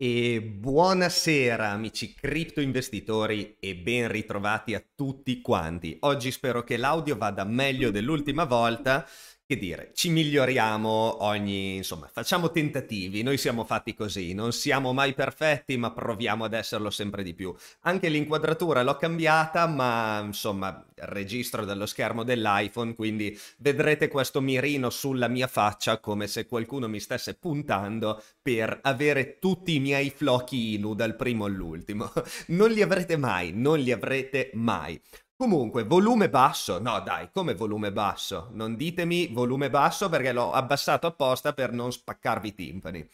E buonasera amici cripto investitori e ben ritrovati a tutti quanti. Oggi spero che l'audio vada meglio dell'ultima volta che dire, ci miglioriamo ogni, insomma, facciamo tentativi, noi siamo fatti così, non siamo mai perfetti, ma proviamo ad esserlo sempre di più. Anche l'inquadratura l'ho cambiata, ma insomma, registro dallo schermo dell'iPhone, quindi vedrete questo mirino sulla mia faccia come se qualcuno mi stesse puntando per avere tutti i miei flocchi INU dal primo all'ultimo. Non li avrete mai, non li avrete mai. Comunque, volume basso, no dai, come volume basso? Non ditemi volume basso perché l'ho abbassato apposta per non spaccarvi i timpani.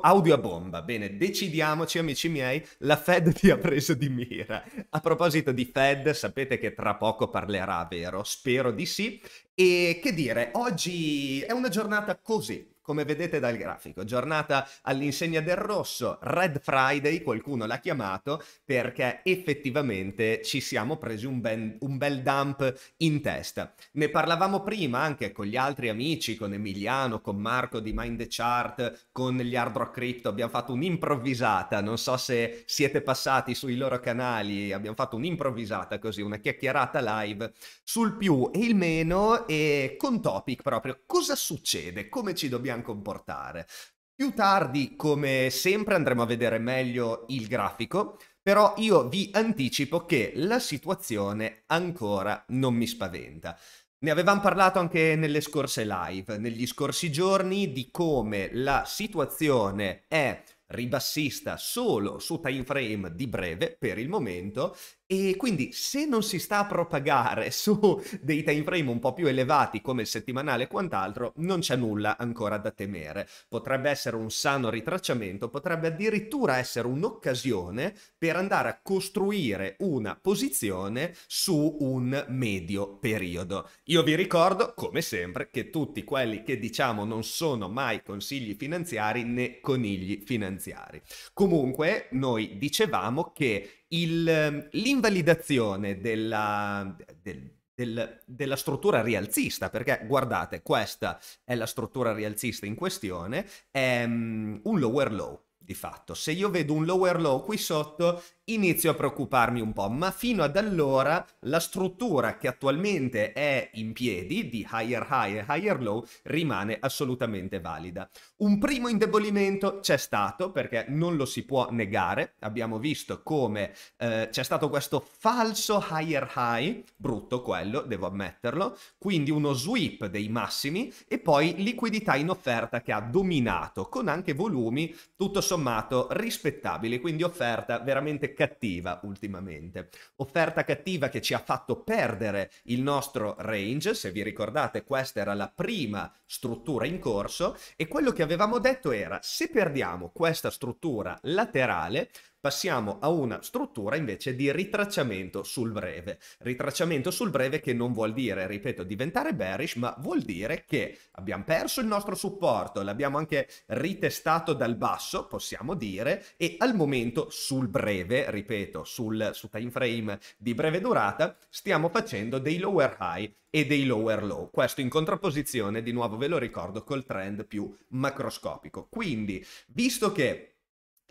Audio a bomba, bene, decidiamoci amici miei, la Fed ti ha preso di mira. A proposito di Fed, sapete che tra poco parlerà, vero? Spero di sì. E che dire, oggi è una giornata così, come vedete dal grafico, giornata all'insegna del rosso, Red Friday, qualcuno l'ha chiamato, perché effettivamente ci siamo presi un, ben, un bel dump in testa. Ne parlavamo prima anche con gli altri amici, con Emiliano, con Marco di Mind the Chart, con gli Hard Rock Crypto, abbiamo fatto un'improvvisata, non so se siete passati sui loro canali, abbiamo fatto un'improvvisata così, una chiacchierata live sul più e il meno e con topic proprio cosa succede, come ci dobbiamo dobbiamo comportare. Più tardi, come sempre, andremo a vedere meglio il grafico, però io vi anticipo che la situazione ancora non mi spaventa. Ne avevamo parlato anche nelle scorse live, negli scorsi giorni, di come la situazione è ribassista solo su time frame di breve per il momento e quindi se non si sta a propagare su dei time frame un po' più elevati come il settimanale e quant'altro, non c'è nulla ancora da temere. Potrebbe essere un sano ritracciamento, potrebbe addirittura essere un'occasione per andare a costruire una posizione su un medio periodo. Io vi ricordo, come sempre, che tutti quelli che diciamo non sono mai consigli finanziari né conigli finanziari. Comunque, noi dicevamo che il, ehm, l'invalidazione della, del, del, della struttura rialzista, perché guardate, questa è la struttura rialzista in questione, è um, un lower low, di fatto. Se io vedo un lower low qui sotto, inizio a preoccuparmi un po', ma fino ad allora la struttura che attualmente è in piedi di higher high e higher low rimane assolutamente valida. Un primo indebolimento c'è stato perché non lo si può negare, abbiamo visto come eh, c'è stato questo falso higher high, brutto quello, devo ammetterlo, quindi uno sweep dei massimi e poi liquidità in offerta che ha dominato con anche volumi tutto sommato sommato rispettabili, quindi offerta veramente cattiva ultimamente. Offerta cattiva che ci ha fatto perdere il nostro range, se vi ricordate questa era la prima struttura in corso e quello che avevamo detto era se perdiamo questa struttura laterale Passiamo a una struttura invece di ritracciamento sul breve. Ritracciamento sul breve che non vuol dire, ripeto, diventare bearish, ma vuol dire che abbiamo perso il nostro supporto, l'abbiamo anche ritestato dal basso, possiamo dire, e al momento sul breve, ripeto, sul, su time frame di breve durata, stiamo facendo dei lower high e dei lower low. Questo in contrapposizione, di nuovo ve lo ricordo, col trend più macroscopico. Quindi, visto che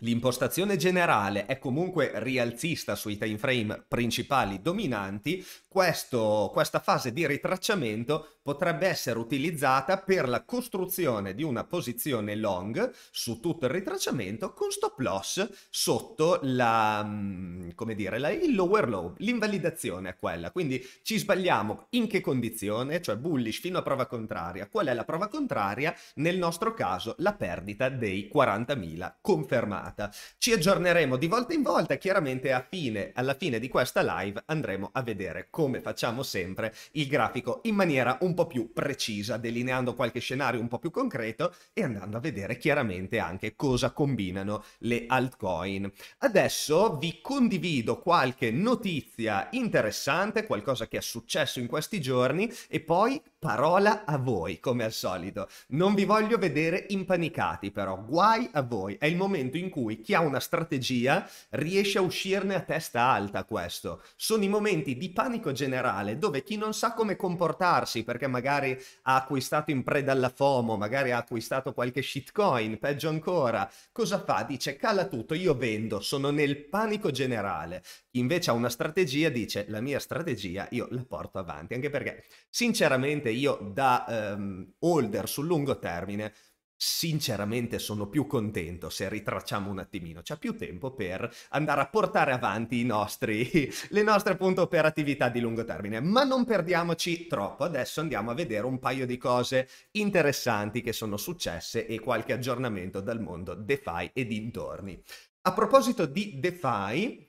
L'impostazione generale è comunque rialzista sui time frame principali dominanti, Questo, questa fase di ritracciamento potrebbe essere utilizzata per la costruzione di una posizione long su tutto il ritracciamento con stop loss sotto la, mm, come dire, la, il lower low, l'invalidazione è quella, quindi ci sbagliamo in che condizione, cioè bullish fino a prova contraria, qual è la prova contraria? Nel nostro caso la perdita dei 40.000 confermati puntata. Ci aggiorneremo di volta in volta, chiaramente a fine, alla fine di questa live andremo a vedere come facciamo sempre il grafico in maniera un po' più precisa, delineando qualche scenario un po' più concreto e andando a vedere chiaramente anche cosa combinano le altcoin. Adesso vi condivido qualche notizia interessante, qualcosa che è successo in questi giorni e poi parola a voi, come al solito. Non vi voglio vedere impanicati, però, guai a voi. È il momento in cui chi ha una strategia riesce a uscirne a testa alta, questo. Sono i momenti di panico generale dove chi non sa come comportarsi, perché magari ha acquistato in preda alla FOMO, magari ha acquistato qualche shitcoin, peggio ancora, cosa fa? Dice, cala tutto, io vendo, sono nel panico generale invece ha una strategia, dice la mia strategia io la porto avanti, anche perché sinceramente io da um, holder sul lungo termine sinceramente sono più contento se ritracciamo un attimino, c'è più tempo per andare a portare avanti nostri, le nostre appunto operatività di lungo termine, ma non perdiamoci troppo, adesso andiamo a vedere un paio di cose interessanti che sono successe e qualche aggiornamento dal mondo DeFi e dintorni. A proposito di DeFi,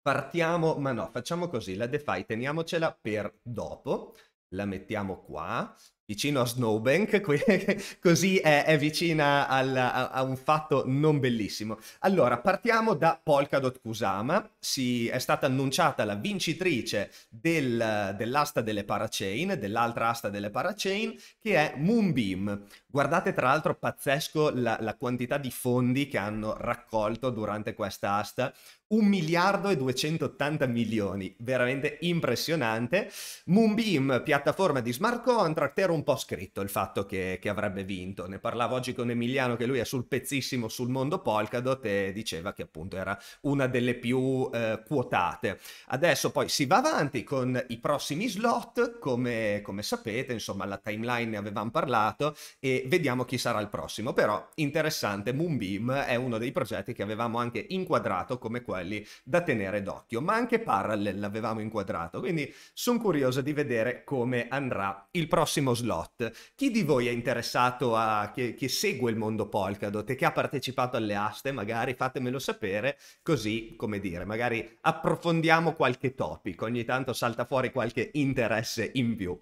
partiamo, ma no, facciamo così, la DeFi teniamocela per dopo, la mettiamo qua, vicino a Snowbank, così è, è vicina al, a, a, un fatto non bellissimo. Allora, partiamo da Polkadot Kusama, si, è stata annunciata la vincitrice del, dell'asta delle parachain, dell'altra asta delle parachain, che è Moonbeam. Guardate tra l'altro pazzesco la, la quantità di fondi che hanno raccolto durante questa asta, 1 miliardo e 280 milioni, veramente impressionante. Moonbeam, piattaforma di smart contract, era un po' scritto il fatto che, che, avrebbe vinto. Ne parlavo oggi con Emiliano che lui è sul pezzissimo sul mondo Polkadot e diceva che appunto era una delle più eh, quotate. Adesso poi si va avanti con i prossimi slot, come, come sapete, insomma la timeline ne avevamo parlato e vediamo chi sarà il prossimo. Però interessante, Moonbeam è uno dei progetti che avevamo anche inquadrato come quello è lì da tenere d'occhio, ma anche Parallel l'avevamo inquadrato, quindi sono curioso di vedere come andrà il prossimo slot. Chi di voi è interessato a che, che segue il mondo Polkadot e che ha partecipato alle aste, magari fatemelo sapere, così come dire, magari approfondiamo qualche topic, ogni tanto salta fuori qualche interesse in più.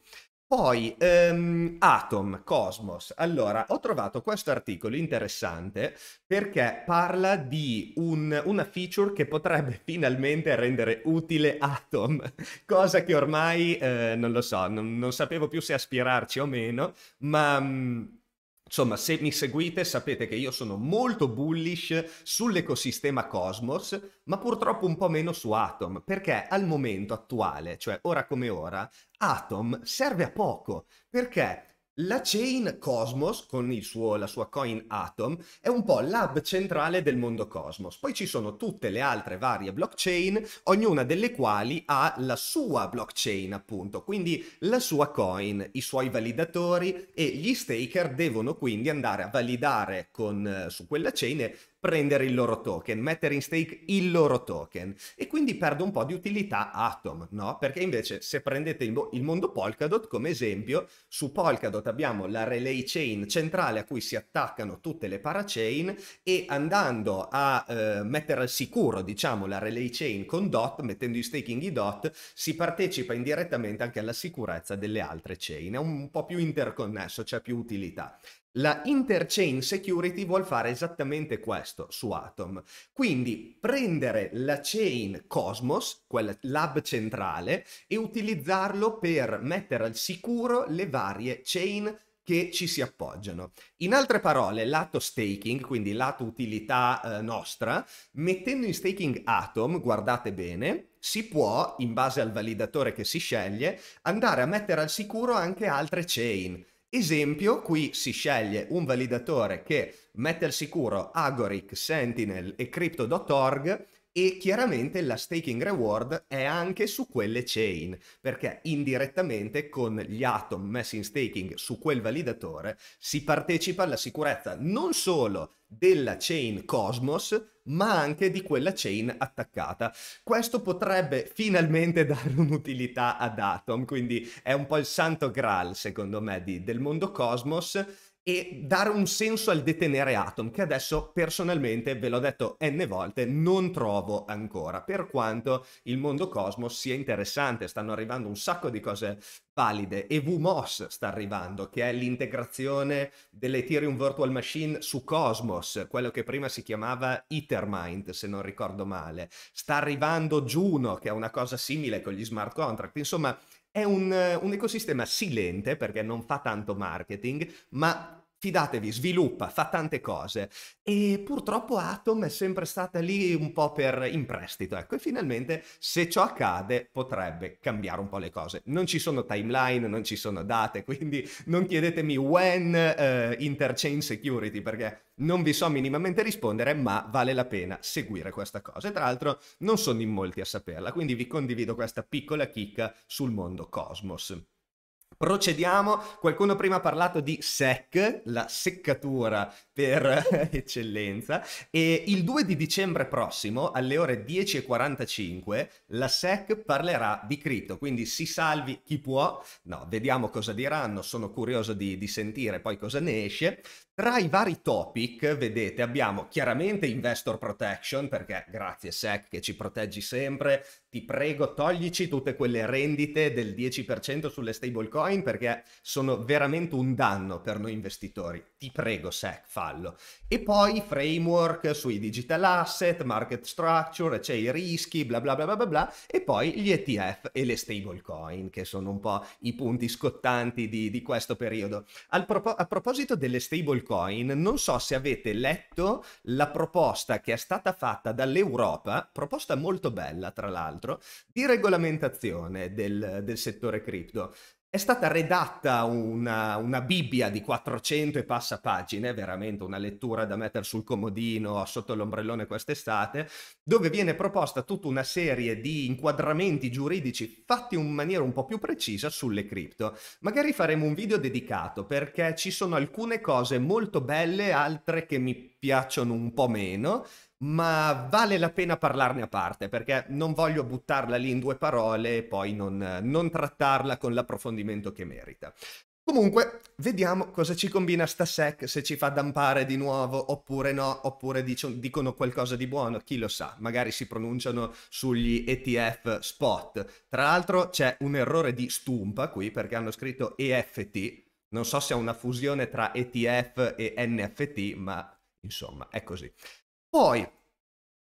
Poi, um, Atom, Cosmos. Allora, ho trovato questo articolo interessante perché parla di un, una feature che potrebbe finalmente rendere utile Atom, cosa che ormai, eh, non lo so, non, non, sapevo più se aspirarci o meno, ma... Um, Insomma, se mi seguite sapete che io sono molto bullish sull'ecosistema Cosmos, ma purtroppo un po' meno su Atom, perché al momento attuale, cioè ora come ora, Atom serve a poco, perché la chain Cosmos, con suo, la sua coin Atom, è un po' l'hub centrale del mondo Cosmos. Poi ci sono tutte le altre varie blockchain, ognuna delle quali ha la sua blockchain, appunto, quindi la sua coin, i suoi validatori e gli staker devono quindi andare a validare con, eh, su quella chain e prendere il loro token, mettere in stake il loro token e quindi perdo un po' di utilità Atom, no? Perché invece se prendete il, il mondo Polkadot come esempio, su Polkadot abbiamo la relay chain centrale a cui si attaccano tutte le parachain e andando a eh, mettere al sicuro, diciamo, la relay chain con DOT, mettendo in staking i DOT, si partecipa indirettamente anche alla sicurezza delle altre chain, è un po' più interconnesso, c'è cioè più utilità. La interchain security vuol fare esattamente questo su Atom, quindi prendere la chain Cosmos, quella l'hub centrale, e utilizzarlo per mettere al sicuro le varie chain che ci si appoggiano. In altre parole, lato staking, quindi lato utilità eh, nostra, mettendo in staking Atom, guardate bene, si può, in base al validatore che si sceglie, andare a mettere al sicuro anche altre chain Esempio, qui si sceglie un validatore che mette al sicuro Agoric, Sentinel e Crypto.org e chiaramente la staking reward è anche su quelle chain, perché indirettamente con gli atom messi in staking su quel validatore si partecipa alla sicurezza non solo della chain Cosmos, ma anche di quella chain attaccata. Questo potrebbe finalmente dare un'utilità ad Atom, quindi è un po' il santo graal, secondo me, di, del mondo Cosmos e dare un senso al detenere Atom, che adesso personalmente, ve l'ho detto n volte, non trovo ancora, per quanto il mondo Cosmos sia interessante, stanno arrivando un sacco di cose valide e VMOS sta arrivando, che è l'integrazione dell'Ethereum Virtual Machine su Cosmos, quello che prima si chiamava Ethermind, se non ricordo male. Sta arrivando Juno, che è una cosa simile con gli smart contract, insomma... È un, un ecosistema silente perché non fa tanto marketing, ma fidatevi, sviluppa, fa tante cose. E purtroppo Atom è sempre stata lì un po' per in prestito, ecco, e finalmente se ciò accade potrebbe cambiare un po' le cose. Non ci sono timeline, non ci sono date, quindi non chiedetemi when uh, interchain security perché non vi so minimamente rispondere, ma vale la pena seguire questa cosa. E tra l'altro non sono in molti a saperla, quindi vi condivido questa piccola chicca sul mondo Cosmos. Procediamo, qualcuno prima ha parlato di SEC, la seccatura per eccellenza, e il 2 di dicembre prossimo alle ore 10.45 la SEC parlerà di cripto, quindi si salvi chi può, no, vediamo cosa diranno, sono curioso di, di sentire poi cosa ne esce, tra i vari topic, vedete, abbiamo chiaramente investor protection, perché grazie SEC che ci proteggi sempre, ti prego toglici tutte quelle rendite del 10% sulle stablecoin perché sono veramente un danno per noi investitori. Ti prego SEC, fallo. E poi framework sui digital asset, market structure, cioè i rischi, bla bla bla bla bla, e poi gli ETF e le stablecoin, che sono un po' i punti scottanti di, di questo periodo. Propo- a proposito delle stablecoin, Bitcoin, non so se avete letto la proposta che è stata fatta dall'Europa, proposta molto bella tra l'altro, di regolamentazione del, del settore cripto. È stata redatta una, una, Bibbia di 400 e passa pagine, veramente una lettura da mettere sul comodino sotto l'ombrellone quest'estate, dove viene proposta tutta una serie di inquadramenti giuridici fatti in maniera un po' più precisa sulle cripto. Magari faremo un video dedicato perché ci sono alcune cose molto belle, altre che mi piacciono un po' meno ma vale la pena parlarne a parte perché non voglio buttarla lì in due parole e poi non, non trattarla con l'approfondimento che merita. Comunque, vediamo cosa ci combina sta sec, se ci fa dampare di nuovo oppure no, oppure dicio, dicono qualcosa di buono, chi lo sa, magari si pronunciano sugli ETF spot. Tra l'altro c'è un errore di stumpa qui perché hanno scritto EFT, non so se è una fusione tra ETF e NFT, ma insomma, è così. Poi,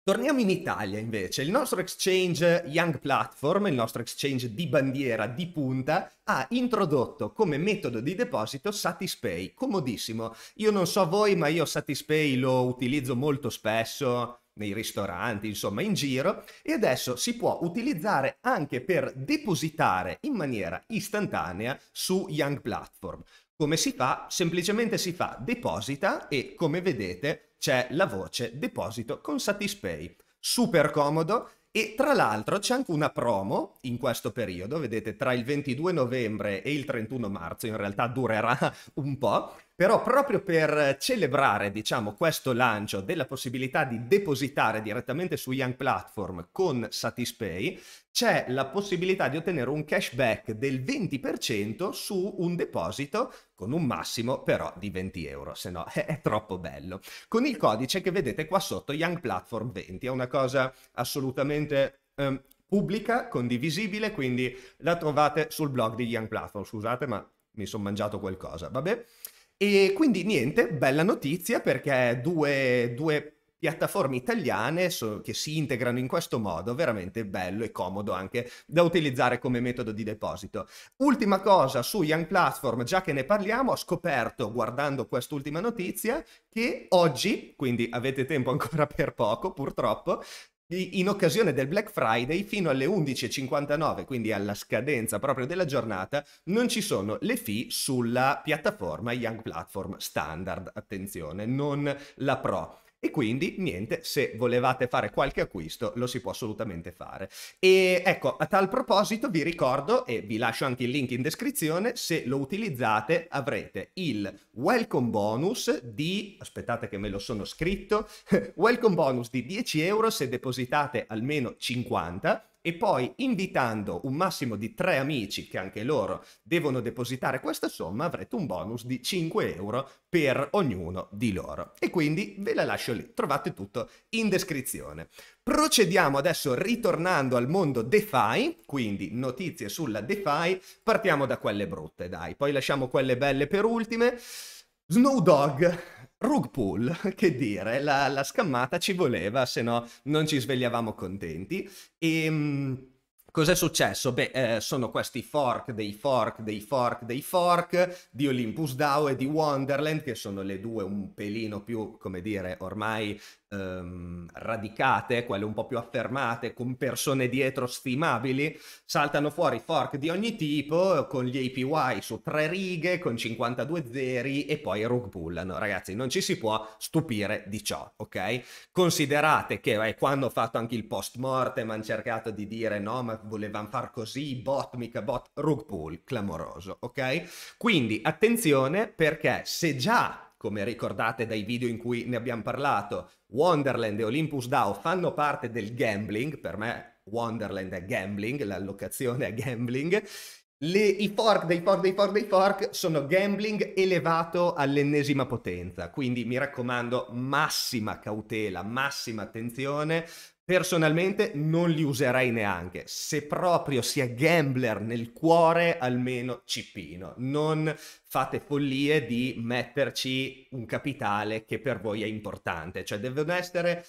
torniamo in Italia invece. Il nostro exchange Young Platform, il nostro exchange di bandiera, di punta, ha introdotto come metodo di deposito Satispay, comodissimo. Io non so voi, ma io Satispay lo utilizzo molto spesso nei ristoranti, insomma in giro, e adesso si può utilizzare anche per depositare in maniera istantanea su Young Platform. Come si fa? Semplicemente si fa deposita e come vedete c'è la voce deposito con Satispay. Super comodo e tra l'altro c'è anche una promo in questo periodo, vedete tra il 22 novembre e il 31 marzo, in realtà durerà un po', però proprio per celebrare, diciamo, questo lancio della possibilità di depositare direttamente su Young Platform con Satispay, c'è la possibilità di ottenere un cashback del 20% su un deposito con un massimo però di 20 euro, se no è, troppo bello. Con il codice che vedete qua sotto, Young Platform 20, è una cosa assolutamente... Um, pubblica, condivisibile, quindi la trovate sul blog di Young Platform. Scusate, ma mi sono mangiato qualcosa, vabbè. E quindi niente, bella notizia perché due, due piattaforme italiane so, che si integrano in questo modo, veramente bello e comodo anche da utilizzare come metodo di deposito. Ultima cosa su Young Platform, già che ne parliamo, ho scoperto guardando quest'ultima notizia che oggi, quindi avete tempo ancora per poco purtroppo, in occasione del Black Friday fino alle 11.59, quindi alla scadenza proprio della giornata, non ci sono le fee sulla piattaforma Young Platform Standard, attenzione, non la Pro. E quindi niente, se volevate fare qualche acquisto lo si può assolutamente fare. E ecco, a tal proposito vi ricordo e vi lascio anche il link in descrizione, se lo utilizzate avrete il welcome bonus di, aspettate che me lo sono scritto, welcome bonus di 10 euro se depositate almeno 50 e poi invitando un massimo di tre amici che anche loro devono depositare questa somma avrete un bonus di 5 euro per ognuno di loro. E quindi ve la lascio lì, trovate tutto in descrizione. Procediamo adesso ritornando al mondo DeFi, quindi notizie sulla DeFi, partiamo da quelle brutte dai, poi lasciamo quelle belle per ultime. Snowdog Rug pull, che dire, la, la, scammata ci voleva, se no non ci svegliavamo contenti. E... Ehm, cos'è successo? Beh, eh, sono questi fork, dei fork, dei fork, dei fork di Olympus DAO e di Wonderland, che sono le due un pelino più, come dire, ormai ehm, radicate, quelle un po' più affermate, con persone dietro stimabili, saltano fuori fork di ogni tipo, con gli APY su tre righe, con 52 zeri e poi rug pullano. Ragazzi, non ci si può stupire di ciò, ok? Considerate che eh, quando ho fatto anche il post mortem hanno cercato di dire no, ma volevano far così, bot, mica bot, rug pull, clamoroso, ok? Quindi attenzione perché se già come ricordate dai video in cui ne abbiamo parlato, Wonderland e Olympus DAO fanno parte del gambling, per me Wonderland è gambling, l'allocazione è gambling, le, I fork dei fork dei fork dei fork sono gambling elevato all'ennesima potenza, quindi mi raccomando massima cautela, massima attenzione, Personalmente non li userei neanche, se proprio si è gambler nel cuore almeno cippino, non fate follie di metterci un capitale che per voi è importante, cioè devono essere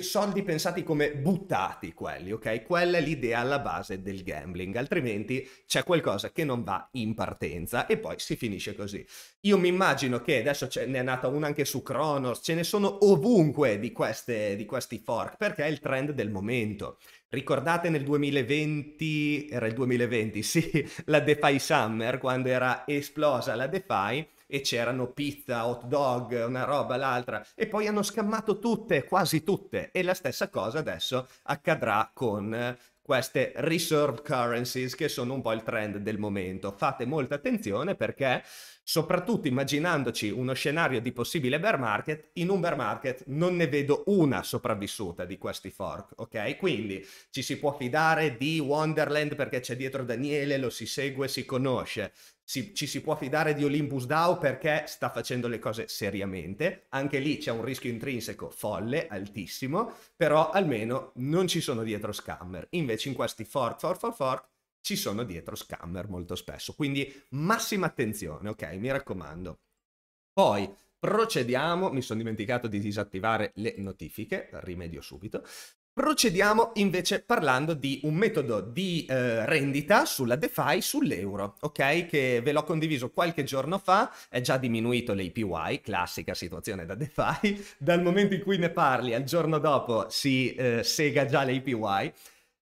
soldi pensati come buttati quelli, ok? Quella è l'idea alla base del gambling, altrimenti c'è qualcosa che non va in partenza e poi si finisce così. Io mi immagino che adesso ce n'è nata una anche su Kronos, ce ne sono ovunque di, queste, di questi fork, perché è il trend del momento. Ricordate nel 2020, era il 2020, sì, la DeFi Summer, quando era esplosa la DeFi, e c'erano pizza, hot dog, una roba, l'altra, e poi hanno scammato tutte, quasi tutte, e la stessa cosa adesso accadrà con eh, queste reserve currencies che sono un po' il trend del momento. Fate molta attenzione perché soprattutto immaginandoci uno scenario di possibile bear market, in un bear market non ne vedo una sopravvissuta di questi fork, ok? Quindi ci si può fidare di Wonderland perché c'è dietro Daniele, lo si segue, si conosce. Si, ci si può fidare di Olympus DAO perché sta facendo le cose seriamente, anche lì c'è un rischio intrinseco folle, altissimo, però almeno non ci sono dietro scammer. Invece in questi fork, fork, fork, fork ci sono dietro scammer molto spesso. Quindi massima attenzione, ok? Mi raccomando. Poi procediamo, mi sono dimenticato di disattivare le notifiche, rimedio subito. Procediamo invece parlando di un metodo di eh, rendita sulla DeFi sull'euro, ok? Che ve l'ho condiviso qualche giorno fa, è già diminuito l'APY, classica situazione da DeFi, dal momento in cui ne parli al giorno dopo si eh, sega già l'APY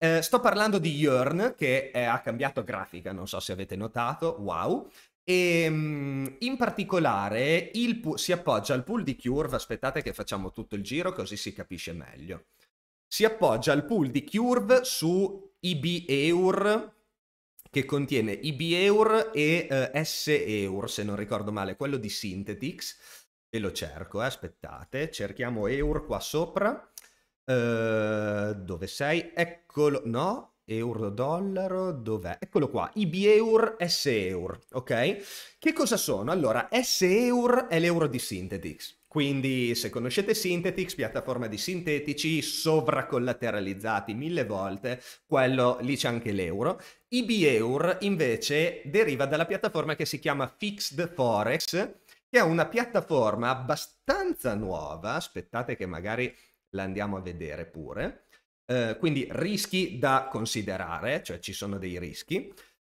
eh, sto parlando di Yearn che eh, ha cambiato grafica, non so se avete notato, wow. E ehm, in particolare pu- si appoggia al pool di Curve, aspettate che facciamo tutto il giro così si capisce meglio. Si appoggia al pool di Curve su IBEUR che contiene IBEUR e eh, SEUR, se non ricordo male, quello di Synthetix. E lo cerco, eh, aspettate, cerchiamo EUR qua sopra. Eh, dove sei? Eccolo, no? Euro dollaro, dov'è? Eccolo qua, IBEUR S-EUR, ok? Che cosa sono? Allora, S-EUR è l'euro di Synthetix, quindi se conoscete Synthetix, piattaforma di sintetici sovracollateralizzati mille volte, quello lì c'è anche l'euro. IBEUR invece deriva dalla piattaforma che si chiama Fixed Forex, che è una piattaforma abbastanza nuova, aspettate che magari la andiamo a vedere pure. Eh, quindi rischi da considerare, cioè ci sono dei rischi.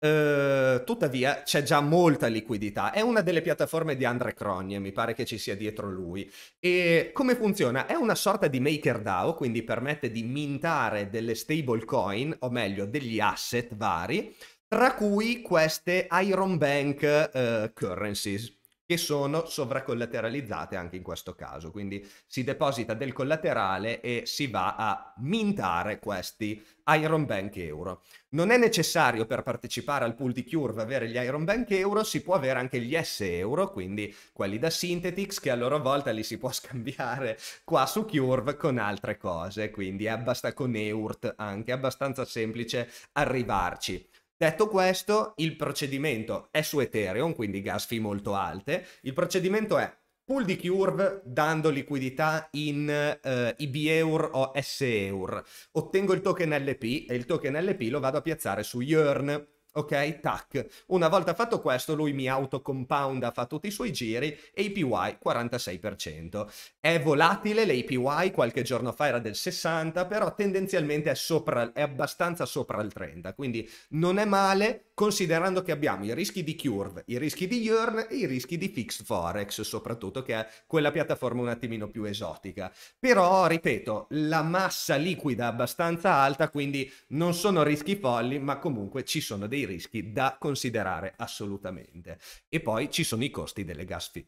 Uh, tuttavia c'è già molta liquidità, è una delle piattaforme di Andre Cronje, mi pare che ci sia dietro lui. E come funziona? È una sorta di MakerDAO, quindi permette di mintare delle stable coin, o meglio degli asset vari, tra cui queste Iron Bank uh, currencies che sono sovracollateralizzate anche in questo caso. Quindi si deposita del collaterale e si va a mintare questi Iron Bank Euro. Non è necessario per partecipare al pool di Curve avere gli Iron Bank Euro, si può avere anche gli S Euro, quindi quelli da Synthetix, che a loro volta li si può scambiare qua su Curve con altre cose, quindi è abbast- con EURT anche, è abbastanza semplice arrivarci. Detto questo, il procedimento è su Ethereum, quindi gas fee molto alte. Il procedimento è pool di curve dando liquidità in eh, IBEUR o SEUR. Ottengo il token LP e il token LP lo vado a piazzare su Yearn Ok, tac. Una volta fatto questo, lui mi autocompounda, fa tutti i suoi giri, APY 46%. È volatile l'APY, qualche giorno fa era del 60%, però tendenzialmente è, sopra, è abbastanza sopra il 30%, quindi non è male considerando che abbiamo i rischi di Curve, i rischi di Yearn e i rischi di Fixed Forex, soprattutto che è quella piattaforma un attimino più esotica. Però, ripeto, la massa liquida è abbastanza alta, quindi non sono rischi folli, ma comunque ci sono dei dei rischi da considerare assolutamente. E poi ci sono i costi delle gas fee.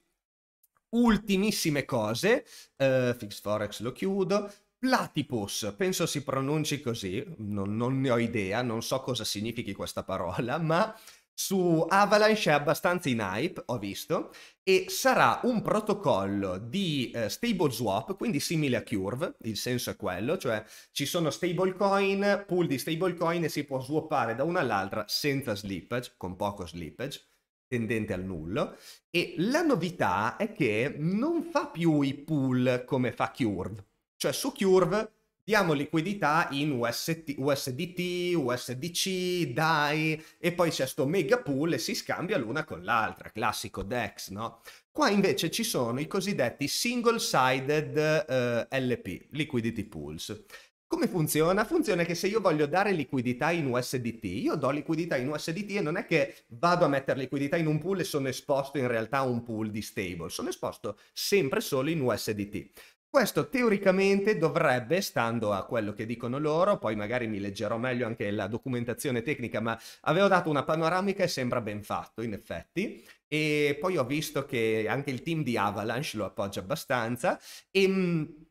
Ultimissime cose, eh, Fix Forex lo chiudo, Platipus, penso si pronunci così, non, non, ne ho idea, non so cosa significhi questa parola, ma su Avalanche è abbastanza in hype, ho visto, e sarà un protocollo di eh, stable swap, quindi simile a Curve, il senso è quello, cioè ci sono stable coin, pool di stable coin e si può swappare da una all'altra senza slippage, con poco slippage, tendente al nullo. E la novità è che non fa più i pool come fa Curve, cioè su Curve diamo liquidità in UST, USDT, USDC, DAI e poi c'è sto mega pool e si scambia l'una con l'altra, classico DEX, no? Qua invece ci sono i cosiddetti single sided eh, LP, liquidity pools. Come funziona? Funziona che se io voglio dare liquidità in USDT, io do liquidità in USDT e non è che vado a mettere liquidità in un pool e sono esposto in realtà a un pool di stable, sono esposto sempre solo in USDT. Questo teoricamente dovrebbe, stando a quello che dicono loro, poi magari mi leggerò meglio anche la documentazione tecnica, ma avevo dato una panoramica e sembra ben fatto, in effetti. E poi ho visto che anche il team di Avalanche lo appoggia abbastanza. E ehm,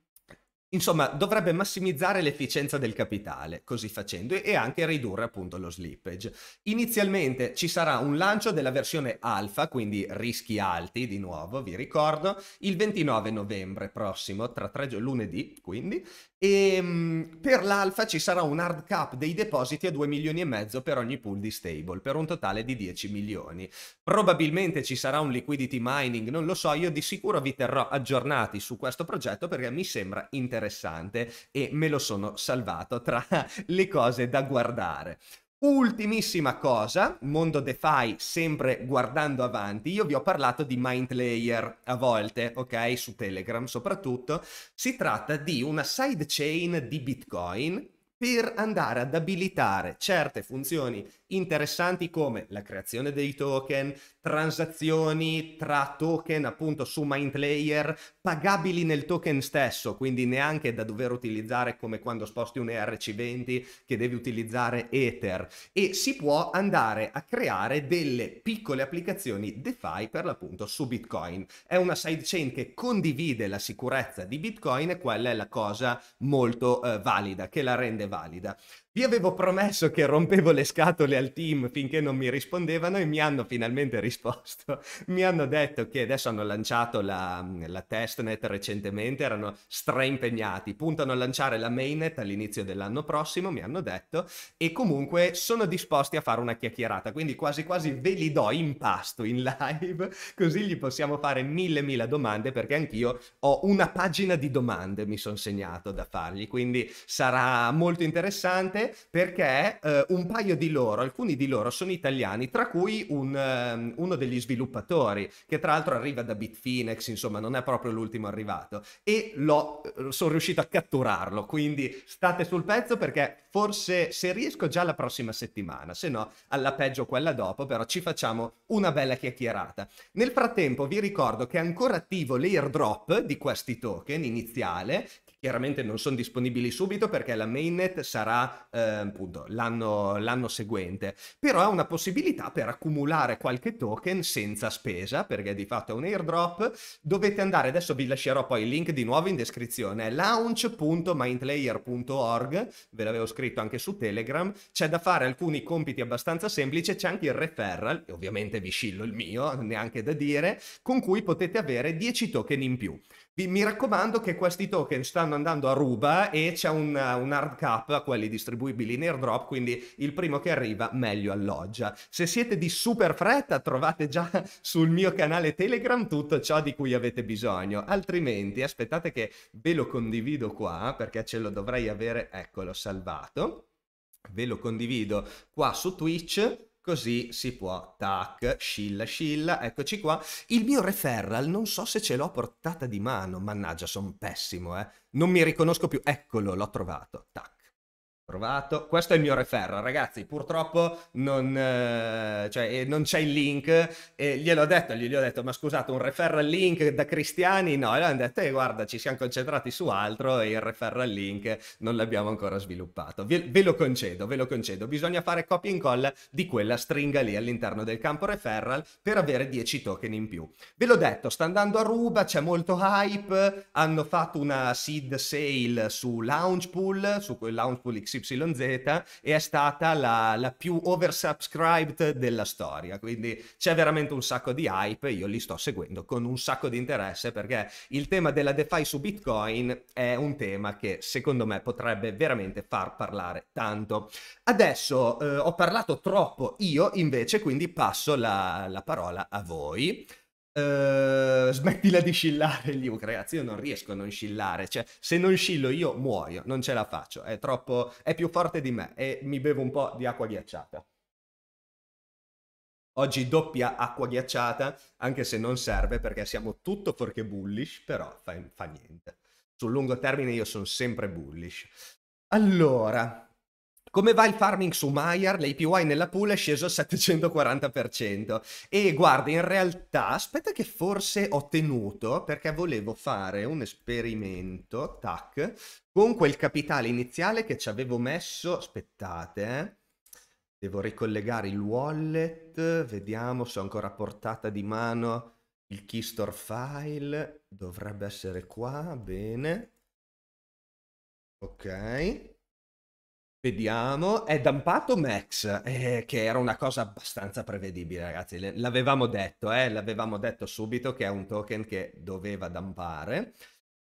Insomma, dovrebbe massimizzare l'efficienza del capitale, così facendo, e anche ridurre appunto lo slippage. Inizialmente ci sarà un lancio della versione alfa, quindi rischi alti di nuovo, vi ricordo, il 29 novembre prossimo, tra tre giorni, lunedì quindi, e ehm, per l'alfa ci sarà un hard cap dei depositi a 2 milioni e mezzo per ogni pool di stable, per un totale di 10 milioni. Probabilmente ci sarà un liquidity mining, non lo so, io di sicuro vi terrò aggiornati su questo progetto perché mi sembra interessante e me lo sono salvato tra le cose da guardare. Ultimissima cosa, mondo DeFi sempre guardando avanti, io vi ho parlato di Mindlayer a volte, ok? Su Telegram soprattutto. Si tratta di una sidechain di Bitcoin per andare ad abilitare certe funzioni interessanti come la creazione dei token, transazioni tra token appunto su MindLayer, pagabili nel token stesso, quindi neanche da dover utilizzare come quando sposti un ERC20 che devi utilizzare Ether e si può andare a creare delle piccole applicazioni DeFi per l'appunto su Bitcoin. È una sidechain che condivide la sicurezza di Bitcoin e quella è la cosa molto eh, valida, che la rende valida. Vi avevo promesso che rompevo le scatole al team finché non mi rispondevano e mi hanno finalmente risposto. Mi hanno detto che adesso hanno lanciato la, la testnet recentemente, erano straimpegnati, puntano a lanciare la mainnet all'inizio dell'anno prossimo, mi hanno detto, e comunque sono disposti a fare una chiacchierata, quindi quasi quasi ve li do in pasto in live, così gli possiamo fare mille mille domande perché anch'io ho una pagina di domande, mi sono segnato da fargli, quindi sarà molto interessante perché? eh, un paio di loro, alcuni di loro sono italiani, tra cui un, um, uno degli sviluppatori, che tra l'altro arriva da Bitfinex, insomma non è proprio l'ultimo arrivato, e l'ho, eh, sono riuscito a catturarlo, quindi state sul pezzo perché forse se riesco già la prossima settimana, se no alla peggio quella dopo, però ci facciamo una bella chiacchierata. Nel frattempo vi ricordo che è ancora attivo l'airdrop di questi token iniziale, Chiaramente non sono disponibili subito perché la mainnet sarà eh, appunto l'anno, l'anno, seguente, però è una possibilità per accumulare qualche token senza spesa perché di fatto è un airdrop. Dovete andare, adesso vi lascerò poi il link di nuovo in descrizione, launch.mindlayer.org, ve l'avevo scritto anche su Telegram, c'è da fare alcuni compiti abbastanza semplici, c'è anche il referral, ovviamente vi scillo il mio, neanche da dire, con cui potete avere 10 token in più. Vi, mi raccomando che questi token stanno andando a ruba e c'è un, un, hard cap a quelli distribuibili in airdrop, quindi il primo che arriva meglio alloggia. Se siete di super fretta trovate già sul mio canale Telegram tutto ciò di cui avete bisogno, altrimenti aspettate che ve lo condivido qua perché ce lo dovrei avere, eccolo, salvato. Ve lo condivido qua su Twitch così si può, tac, scilla, scilla, eccoci qua. Il mio referral non so se ce l'ho portata di mano, mannaggia, sono pessimo, eh. Non mi riconosco più, eccolo, l'ho trovato, tac. Provato. Questo è il mio referral, ragazzi. Purtroppo non, eh, cioè, eh, non c'è il link. E gliel'ho detto, gli ho detto, ma scusate, un referral link da cristiani? No, e hanno detto, eh, guarda, ci siamo concentrati su altro e il referral link non l'abbiamo ancora sviluppato. Ve, ve lo concedo, ve lo concedo. Bisogna fare copia e incolla di quella stringa lì all'interno del campo referral per avere 10 token in più. Ve l'ho detto, sta andando a ruba, c'è molto hype. Hanno fatto una seed sale su Launchpool, su quel Launchpool X XYZ e è stata la, la più oversubscribed della storia. Quindi c'è veramente un sacco di hype. Io li sto seguendo con un sacco di interesse perché il tema della DeFi su Bitcoin è un tema che secondo me potrebbe veramente far parlare tanto. Adesso eh, ho parlato troppo io invece, quindi passo la, la parola a voi. Ehm, smettila di scillare e dico ragazzi io non riesco a non scillare cioè se non scillo io muoio non ce la faccio è troppo è più forte di me e mi bevo un po' di acqua ghiacciata oggi doppia acqua ghiacciata anche se non serve perché siamo tutto fuorché bullish però fa, fa niente sul lungo termine io sono sempre bullish allora come va il farming su Maiar? L'APY nella pool è sceso al 740%. E guarda, in realtà, aspetta che forse ho tenuto, perché volevo fare un esperimento, tac, con quel capitale iniziale che ci avevo messo, aspettate, eh. Devo ricollegare il wallet, vediamo se ho ancora a portata di mano il keystore file, dovrebbe essere qua, bene. Ok. Vediamo, è dampato Max, eh, che era una cosa abbastanza prevedibile, ragazzi. L'avevamo detto, eh, l'avevamo detto subito che è un token che doveva dampare.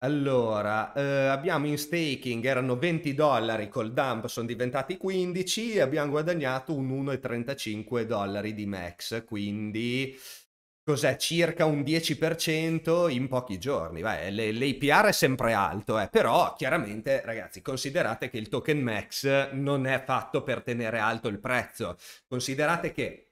Allora, eh, abbiamo in staking, erano 20 dollari, col dump sono diventati 15 e abbiamo guadagnato un 1,35 dollari di Max, quindi cos'è circa un 10% in pochi giorni. Beh, l'APR è sempre alto, eh, però chiaramente ragazzi considerate che il token max non è fatto per tenere alto il prezzo. Considerate che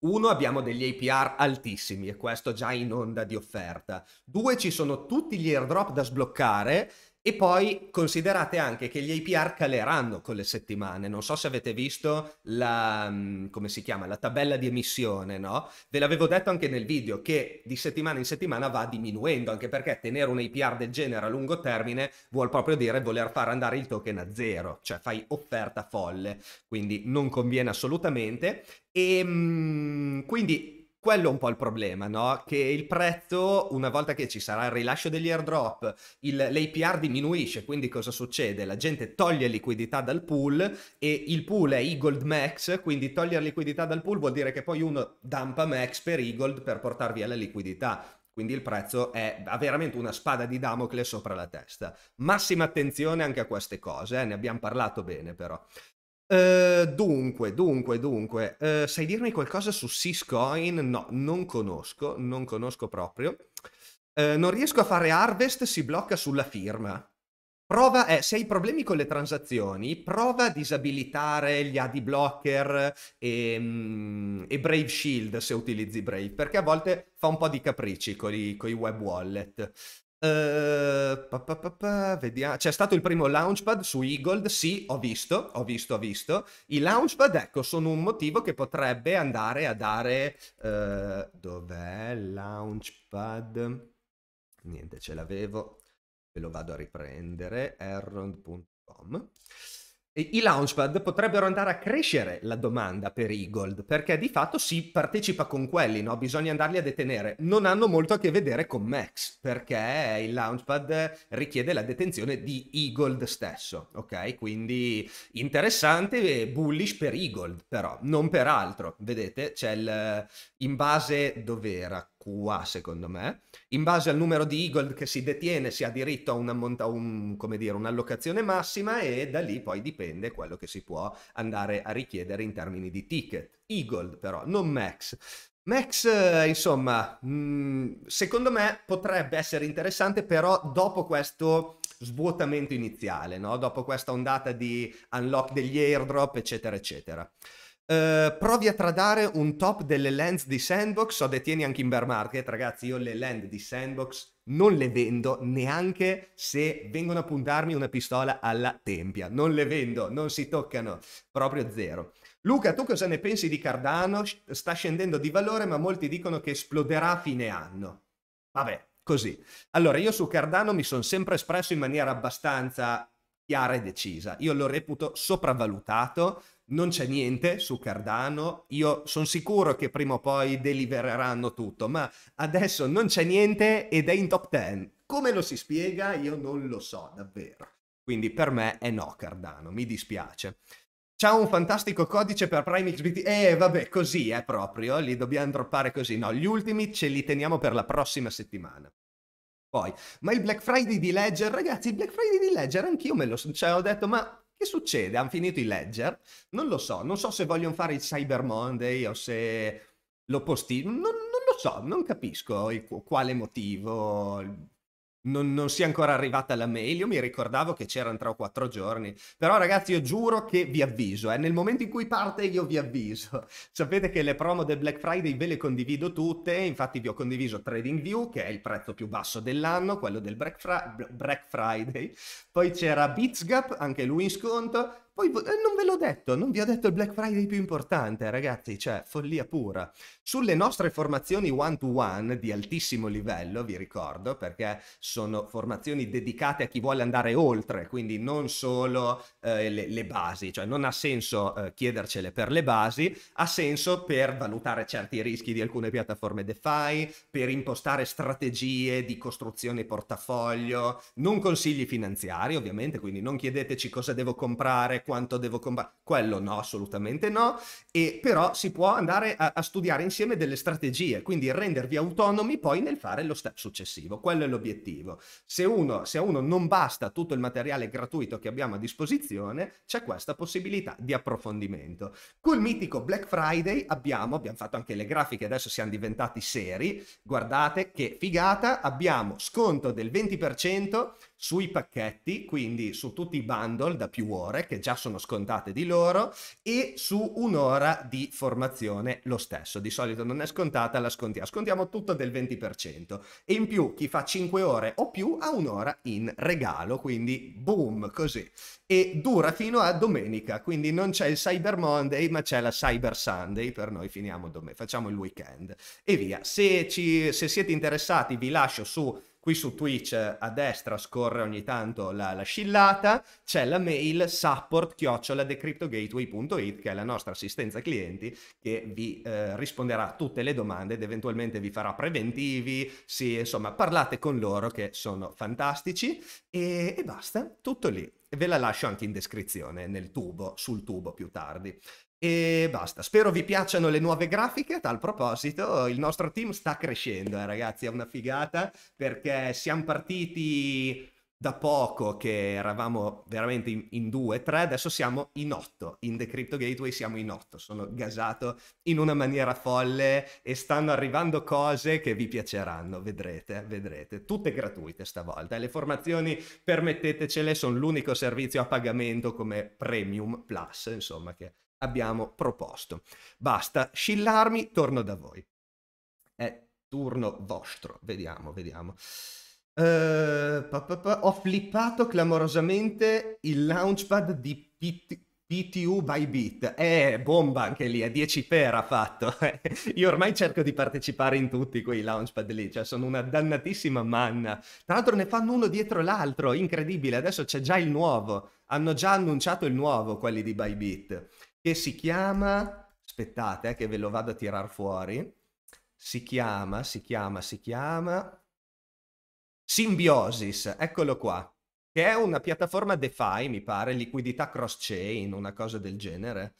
uno, abbiamo degli APR altissimi e questo già in onda di offerta. Due, ci sono tutti gli airdrop da sbloccare e poi considerate anche che gli APR caleranno con le settimane. Non so se avete visto la, mm, chiama, la tabella di emissione, no? Ve l'avevo detto anche nel video che di settimana in settimana va diminuendo, anche perché tenere un APR del genere a lungo termine vuol proprio dire voler far andare il token a zero, cioè fai offerta folle, quindi non conviene assolutamente. E ehm, quindi quello è un po' il problema, no? Che il prezzo, una volta che ci sarà il rilascio degli airdrop, il, l'APR diminuisce, quindi cosa succede? La gente toglie liquidità dal pool e il pool è Eagled Max, quindi togliere liquidità dal pool vuol dire che poi uno dampa Max per Eagled per portar via la liquidità. Quindi il prezzo è, veramente una spada di Damocle sopra la testa. Massima attenzione anche a queste cose, eh? ne abbiamo parlato bene però. Eh, dunque, dunque, dunque, uh, sai dirmi qualcosa su Syscoin? No, non conosco, non conosco proprio. Uh, non riesco a fare harvest, si blocca sulla firma. Prova, eh, se hai problemi con le transazioni, prova a disabilitare gli AD blocker e, mm, e, Brave Shield se utilizzi Brave, perché a volte fa un po' di capricci con i, con i web wallet. Uh, pa, pa, pa, vediamo. Ah, c'è stato il primo launchpad su Eagle, sì, ho visto, ho visto, ho visto. I launchpad, ecco, sono un motivo che potrebbe andare a dare... Uh, dov'è launchpad? Niente, ce l'avevo. Ve lo vado a riprendere, errond.com i launchpad potrebbero andare a crescere la domanda per i gold, perché di fatto si partecipa con quelli, no? bisogna andarli a detenere. Non hanno molto a che vedere con Max, perché il launchpad richiede la detenzione di Eagold stesso, ok? Quindi interessante e bullish per Eagold, però, non per altro. Vedete, c'è il... in base dove era QA secondo me, in base al numero di Eagle che si detiene si ha diritto a, una, a un, dire, un'allocazione massima e da lì poi dipende quello che si può andare a richiedere in termini di ticket. Eagle però, non max. Max, eh, insomma, mm, secondo me potrebbe essere interessante, però dopo questo svuotamento iniziale, no? dopo questa ondata di unlock degli airdrop, eccetera, eccetera. Eh, provi a tradare un top delle lens di Sandbox, so detieni anche in bear market, ragazzi, io le lens di Sandbox non le vendo neanche se vengono a puntarmi una pistola alla tempia, non le vendo, non si toccano, proprio zero. Luca, tu cosa ne pensi di Cardano? Sta scendendo di valore, ma molti dicono che esploderà a fine anno. Vabbè, così. Allora, io su Cardano mi sono sempre espresso in maniera abbastanza chiara e decisa. Io lo reputo sopravvalutato, non c'è niente su Cardano, io sono sicuro che prima o poi delibereranno tutto, ma adesso non c'è niente ed è in top 10. Come lo si spiega? Io non lo so davvero. Quindi per me è no Cardano, mi dispiace. C'ha un fantastico codice per Prime XBT. Eh, vabbè, così è proprio. Li dobbiamo droppare così. No, gli ultimi ce li teniamo per la prossima settimana. Poi, ma il Black Friday di Ledger, ragazzi, il Black Friday di Ledger anch'io me lo so. Cioè, ho detto, ma che succede? Hanno finito i ledger? Non lo so, non so se vogliono fare il Cyber Monday o se lo postino, non, non, lo so, non capisco il, quale motivo, non, non, è ancora arrivata la mail. Io mi ricordavo che c'erano tre o quattro giorni, però ragazzi io giuro che vi avviso, eh, nel momento in cui parte io vi avviso. Sapete che le promo del Black Friday ve le condivido tutte, infatti vi ho condiviso TradingView che è il prezzo più basso dell'anno, quello del Black, Fra- Black Friday, poi c'era BitsGap, anche lui in sconto, poi eh, non ve l'ho detto, non vi ho detto il Black Friday più importante, ragazzi, cioè follia pura. Sulle nostre formazioni one-to-one di altissimo livello, vi ricordo, perché sono formazioni dedicate a chi vuole andare oltre, quindi non solo eh, le, le, basi, cioè non ha senso eh, chiedercele per le basi, ha senso per valutare certi rischi di alcune piattaforme DeFi, per impostare strategie di costruzione portafoglio, non consigli finanziari ovviamente, quindi non chiedeteci cosa devo comprare, quanto devo combattere, quello no, assolutamente no, e però si può andare a, a studiare insieme delle strategie, quindi rendervi autonomi poi nel fare lo step successivo, quello è l'obiettivo. Se, uno, se a uno non basta tutto il materiale gratuito che abbiamo a disposizione, c'è questa possibilità di approfondimento. Col mitico Black Friday abbiamo, abbiamo fatto anche le grafiche, adesso siamo diventati seri, guardate che figata, abbiamo sconto del 20% sui pacchetti, quindi su tutti i bundle da più ore, che già già sono scontate di loro e su un'ora di formazione lo stesso. Di solito non è scontata, la scontiamo. Scontiamo tutto del 20%. E in più chi fa 5 ore o più ha un'ora in regalo, quindi boom, così. E dura fino a domenica, quindi non c'è il Cyber Monday ma c'è la Cyber Sunday, per noi finiamo domenica, facciamo il weekend e via. Se, ci, se siete interessati vi lascio su Qui su Twitch a destra scorre ogni tanto la, la scillata, c'è la mail support-decryptogateway.it che è la nostra assistenza clienti che vi eh, risponderà a tutte le domande ed eventualmente vi farà preventivi, sì, insomma parlate con loro che sono fantastici e, e basta, tutto lì. Ve la lascio anche in descrizione, nel tubo, sul tubo più tardi. E basta, spero vi piacciono le nuove grafiche, a tal proposito il nostro team sta crescendo eh, ragazzi, è una figata perché siamo partiti da poco che eravamo veramente in, in due, tre, adesso siamo in otto, in The Crypto Gateway siamo in otto, sono gasato in una maniera folle e stanno arrivando cose che vi piaceranno, vedrete, vedrete, tutte gratuite stavolta, le formazioni permettetecele, sono l'unico servizio a pagamento come Premium Plus, insomma, che abbiamo proposto. Basta scillarmi, torno da voi. È turno vostro, vediamo, vediamo. Uh, pa, pa, pa. Ho flippato clamorosamente il launchpad di PT, PTU by bit. Eh, bomba anche lì, a 10 per ha fatto. Io ormai cerco di partecipare in tutti quei launchpad lì, cioè sono una dannatissima manna. Tra l'altro ne fanno uno dietro l'altro, incredibile. Adesso c'è già il nuovo, hanno già annunciato il nuovo quelli di Bybit che si chiama, aspettate eh, che ve lo vado a tirar fuori, si chiama, si chiama, si chiama Symbiosis, eccolo qua, che è una piattaforma DeFi, mi pare, liquidità cross-chain, una cosa del genere.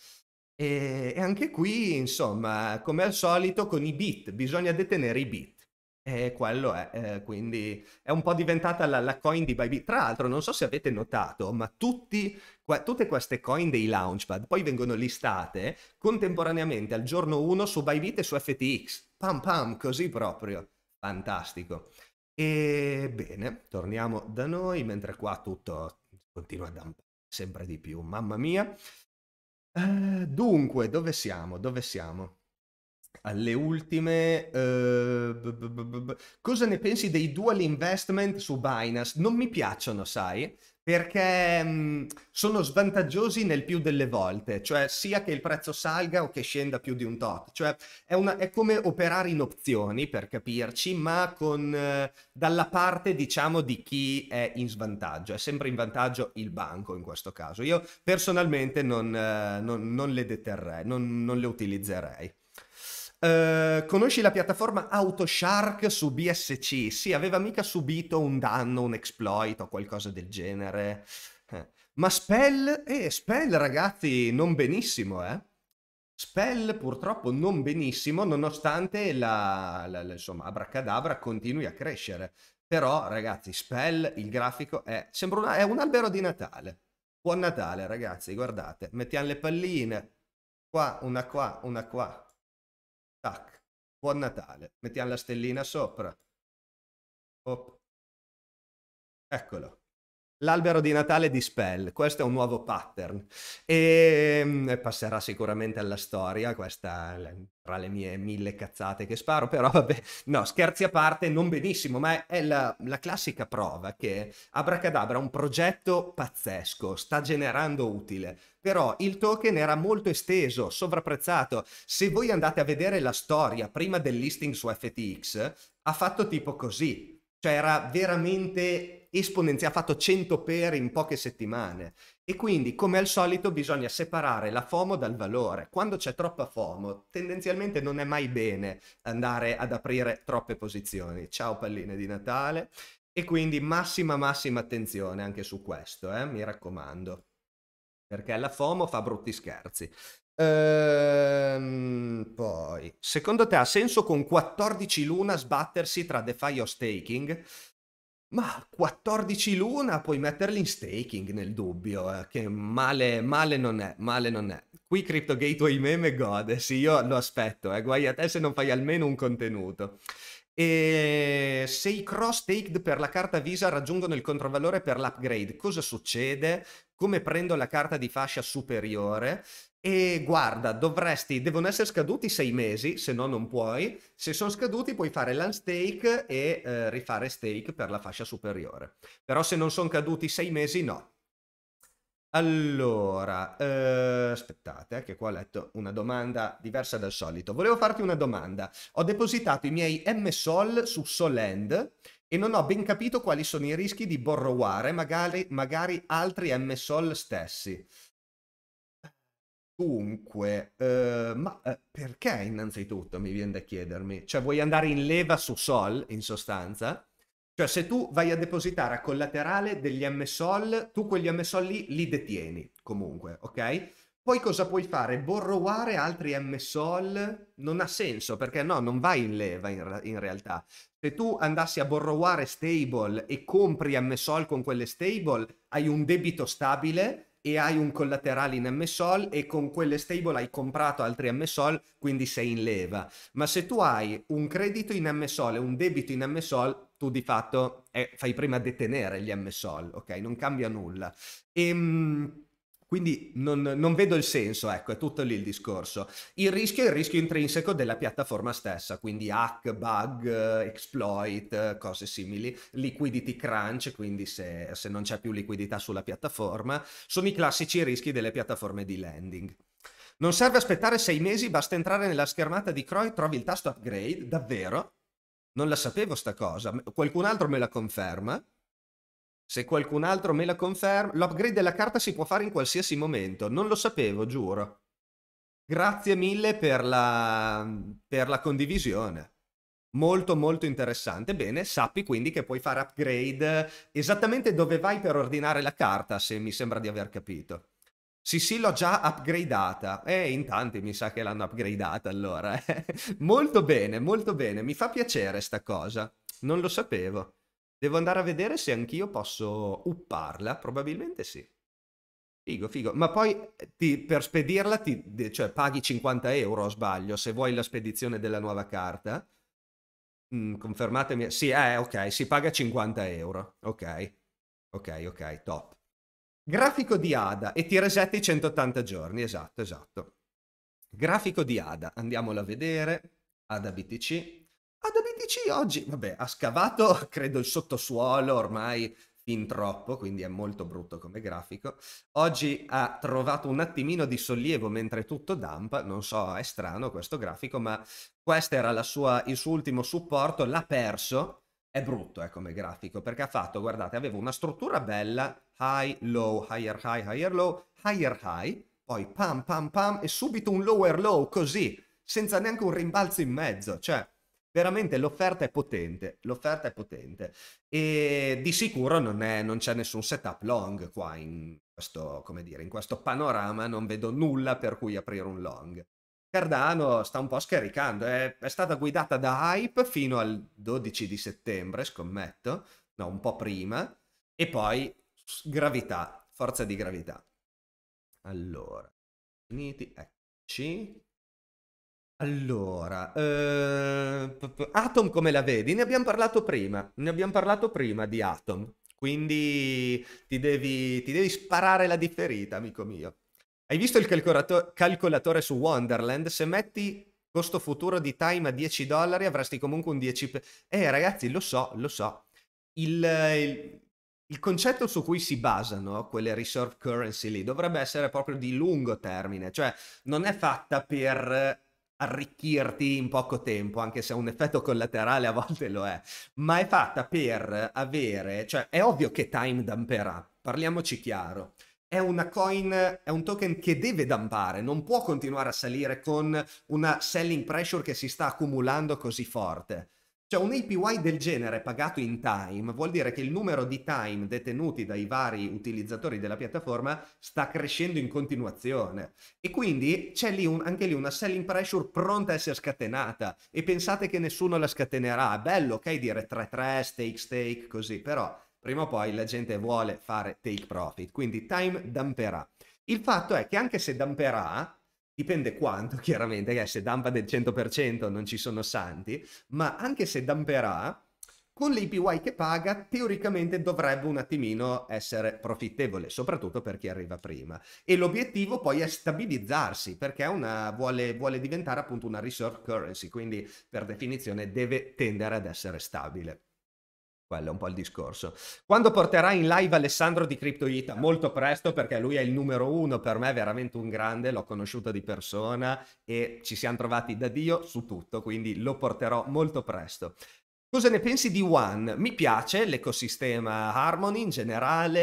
E, e anche qui, insomma, come al solito con i bit, bisogna detenere i bit. E quello è, eh, quindi è un po' diventata la, la coin di Bybit. Tra l'altro, non so se avete notato, ma tutti, qua, tutte queste coin dei Launchpad poi vengono listate contemporaneamente al giorno 1 su Bybit e su FTX. Pam pam, così proprio. Fantastico. Ebbene, torniamo da noi, mentre qua tutto continua a dampare sempre di più, mamma mia. Eh, dunque, dove siamo? Dove siamo? alle ultime, uh, b- b- b- cosa ne pensi dei dual investment su Binance? Non mi piacciono, sai, perché mh, mm, sono svantaggiosi nel più delle volte, cioè sia che il prezzo salga o che scenda più di un tot, cioè è, una, è come operare in opzioni per capirci, ma con, eh, dalla parte diciamo di chi è in svantaggio, è sempre in vantaggio il banco in questo caso. Io personalmente non, eh, non, non le deterrei, non, non le utilizzerei. Uh, conosci la piattaforma Autoshark su BSC? Sì, aveva mica subito un danno, un exploit o qualcosa del genere. Eh. Ma Spell, eh, Spell ragazzi, non benissimo, eh. Spell purtroppo non benissimo, nonostante la, la, la insomma, Abracadabra continui a crescere. Però, ragazzi, Spell, il grafico è, sembra una, è un albero di Natale. Buon Natale, ragazzi, guardate. Mettiamo le palline. Qua, una qua, una qua Tac. Buon Natale. Mettiamo la stellina sopra. Op. Eccolo. L'albero di Natale di Spell, questo è un nuovo pattern ehm, e passerà sicuramente alla storia, questa tra le mie mille cazzate che sparo, però vabbè, no, scherzi a parte, non benissimo, ma è la, la classica prova che Abracadabra è un progetto pazzesco, sta generando utile, però il token era molto esteso, sovrapprezzato. Se voi andate a vedere la storia prima del listing su FTX, ha fatto tipo così, cioè era veramente esponenziale, ha fatto 100 per in poche settimane. E quindi, come al solito, bisogna separare la FOMO dal valore. Quando c'è troppa FOMO, tendenzialmente non è mai bene andare ad aprire troppe posizioni. Ciao palline di Natale. E quindi massima, massima attenzione anche su questo, eh? mi raccomando. Perché la FOMO fa brutti scherzi. Ehm, poi, secondo te ha senso con 14 luna sbattersi tra DeFi o staking? Ma 14 luna puoi metterli in staking nel dubbio, eh, che male, male, non è, male non è. Qui Crypto Gateway meme gode, sì, io lo aspetto, eh, guai a te se non fai almeno un contenuto. E se i cross staked per la carta Visa raggiungono il controvalore per l'upgrade, cosa succede? Come prendo la carta di fascia superiore? E guarda, dovresti, devono essere scaduti sei mesi, se no non puoi. Se sono scaduti puoi fare l'unstake e eh, rifare stake per la fascia superiore. Però se non sono caduti sei mesi, no. Allora, eh, aspettate eh, che qua ho letto una domanda diversa dal solito. Volevo farti una domanda. Ho depositato i miei MSOL su Solend e non ho ben capito quali sono i rischi di borroware magari, magari altri MSOL stessi. Dunque, eh, ma eh, perché innanzitutto mi viene da chiedermi? Cioè vuoi andare in leva su Sol in sostanza? Cioè se tu vai a depositare a collaterale degli MSOL, tu quegli MSOL lì li detieni comunque, ok? Poi cosa puoi fare? Borroware altri MSOL? Non ha senso perché no, non vai in leva in, in realtà. Se tu andassi a borroware stable e compri MSOL con quelle stable, hai un debito stabile e hai un collaterale in MSOL e con quelle stable hai comprato altri MSOL, quindi sei in leva. Ma se tu hai un credito in MSOL e un debito in MSOL, tu di fatto eh, fai prima detenere gli MSOL, ok? Non cambia nulla. Ehm... Quindi non, non, vedo il senso, ecco, è tutto lì il discorso. Il rischio è il rischio intrinseco della piattaforma stessa, quindi hack, bug, exploit, cose simili, liquidity crunch, quindi se, se non c'è più liquidità sulla piattaforma, sono i classici rischi delle piattaforme di lending. Non serve aspettare sei mesi, basta entrare nella schermata di Croy, trovi il tasto upgrade, davvero? Non la sapevo sta cosa, qualcun altro me la conferma? Se qualcun altro me la conferma, l'upgrade della carta si può fare in qualsiasi momento. Non lo sapevo, giuro. Grazie mille per la, per la condivisione. Molto molto interessante. Bene, sappi quindi che puoi fare upgrade esattamente dove vai per ordinare la carta, se mi sembra di aver capito. Sì, sì, l'ho già upgradata. Eh, in tanti mi sa che l'hanno upgradata allora. molto bene, molto bene. Mi fa piacere sta cosa. Non lo sapevo. Devo andare a vedere se anch'io posso upparla, probabilmente sì. Figo, figo. Ma poi eh, ti, per spedirla ti, cioè, paghi 50 euro, sbaglio, se vuoi la spedizione della nuova carta. Mm, confermatemi. Sì, eh, ok, si paga 50 euro. Ok, ok, ok, top. Grafico di Ada e ti resetti 180 giorni, esatto, esatto. Grafico di Ada, andiamola a vedere. Ada BTC. Ah, AWDC oggi, vabbè, ha scavato, credo, il sottosuolo ormai fin troppo, quindi è molto brutto come grafico. Oggi ha trovato un attimino di sollievo mentre tutto dump, non so, è strano questo grafico, ma questo era sua, il suo ultimo supporto, l'ha perso, è brutto eh, come grafico, perché ha fatto, guardate, aveva una struttura bella, high, low, higher, high, higher, low, higher, high, poi pam, pam, pam, e subito un lower, low, così, senza neanche un rimbalzo in mezzo, cioè veramente l'offerta è potente, l'offerta è potente e di sicuro non, è, non c'è nessun setup long qua in questo, dire, in questo, panorama, non vedo nulla per cui aprire un long. Cardano sta un po' scaricando, è, è stata guidata da hype fino al 12 di settembre, scommetto, no, un po' prima, e poi gravità, forza di gravità. Allora, finiti, eccoci. Allora, eh, Atom come la vedi? Ne abbiamo parlato prima, ne abbiamo parlato prima di Atom, quindi ti devi, ti devi sparare la differita, amico mio. Hai visto il calcolato- calcolatore su Wonderland? Se metti costo futuro di time a 10 dollari avresti comunque un 10... Pe- eh ragazzi, lo so, lo so. Il, il, il concetto su cui si basano quelle reserve currency lì dovrebbe essere proprio di lungo termine, cioè non è fatta per arricchirti in poco tempo, anche se un effetto collaterale a volte lo è, ma è fatta per avere, cioè è ovvio che time damperà, parliamoci chiaro. È una coin, è un token che deve dampare, non può continuare a salire con una selling pressure che si sta accumulando così forte. Cioè un APY del genere pagato in time vuol dire che il numero di time detenuti dai vari utilizzatori della piattaforma sta crescendo in continuazione e quindi c'è lì un, anche lì una selling pressure pronta a essere scatenata e pensate che nessuno la scatenerà. Bello, ok dire 3-3, stake stake così, però prima o poi la gente vuole fare take profit, quindi time damperà. Il fatto è che anche se damperà, Dipende quanto, chiaramente, che se dampa del 100% non ci sono santi, ma anche se damperà, con l'APY che paga teoricamente dovrebbe un attimino essere profittevole, soprattutto per chi arriva prima. E l'obiettivo poi è stabilizzarsi, perché una, vuole, vuole, diventare appunto una reserve currency, quindi per definizione deve tendere ad essere stabile. Quello è un po' il discorso. Quando porterà in live Alessandro di CryptoIta? Molto presto perché lui è il numero uno, per me è veramente un grande, l'ho conosciuto di persona e ci siamo trovati da Dio su tutto, quindi lo porterò molto presto. Cosa ne pensi di One? Mi piace l'ecosistema Harmony in generale,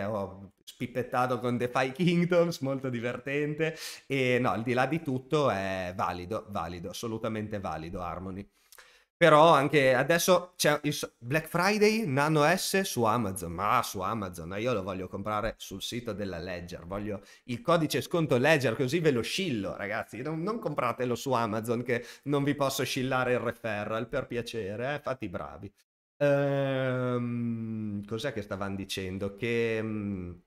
eh, ho spippettato con DeFi Kingdoms, molto divertente e no, al di là di tutto è valido, valido, assolutamente valido Harmony. Però anche adesso c'è il Black Friday Nano S su Amazon. Ma su Amazon, io lo voglio comprare sul sito della Ledger. Voglio il codice sconto Ledger, così ve lo scillo, ragazzi. Non, non compratelo su Amazon, che non vi posso scillare il referral, per piacere, eh? fate i bravi. Ehm, cos'è che stavano dicendo? Che um,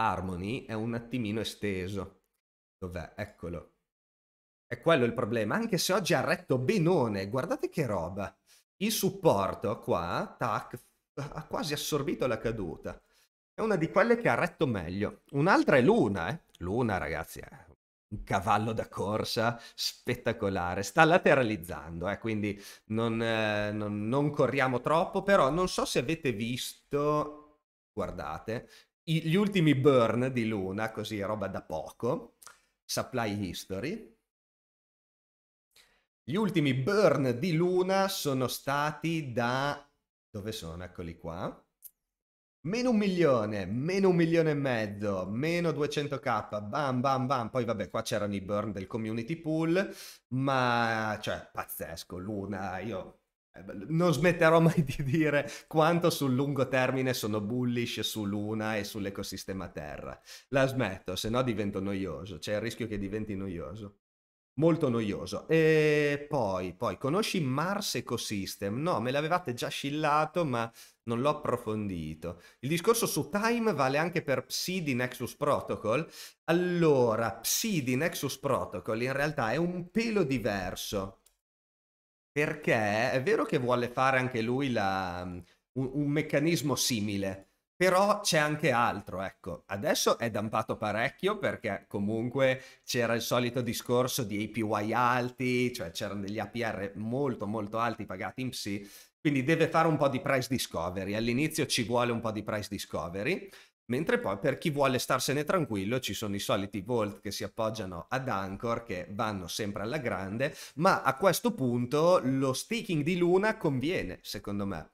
Harmony è un attimino esteso. Dov'è? Eccolo. È quello il problema, anche se oggi ha retto benone, guardate che roba. Il supporto qua tac, ha quasi assorbito la caduta. È una di quelle che ha retto meglio. Un'altra è Luna, eh. Luna, ragazzi, è un cavallo da corsa spettacolare. Sta lateralizzando, eh, quindi non, eh, non, non corriamo troppo, però non so se avete visto, guardate, gli ultimi burn di Luna, così roba da poco, supply history, gli ultimi burn di Luna sono stati da... Dove sono? Eccoli qua. Meno un milione, meno un milione e mezzo, meno 200k, bam bam bam. Poi vabbè, qua c'erano i burn del community pool, ma cioè, pazzesco, Luna, io eh, non smetterò mai di dire quanto sul lungo termine sono bullish su Luna e sull'ecosistema Terra. La smetto, se no divento noioso, c'è il rischio che diventi noioso. Molto noioso. E poi, poi, conosci Mars Ecosystem? No, me l'avevate già scillato, ma non l'ho approfondito. Il discorso su Time vale anche per Psi di Nexus Protocol. Allora, Psi di Nexus Protocol in realtà è un pelo diverso. Perché è vero che vuole fare anche lui la, mm, un, un meccanismo simile, però c'è anche altro, ecco, adesso è dampato parecchio perché comunque c'era il solito discorso di APY alti, cioè c'erano degli APR molto molto alti pagati in PSI, quindi deve fare un po' di price discovery, all'inizio ci vuole un po' di price discovery, mentre poi per chi vuole starsene tranquillo ci sono i soliti Volt che si appoggiano ad Anchor che vanno sempre alla grande, ma a questo punto lo staking di Luna conviene, secondo me eh,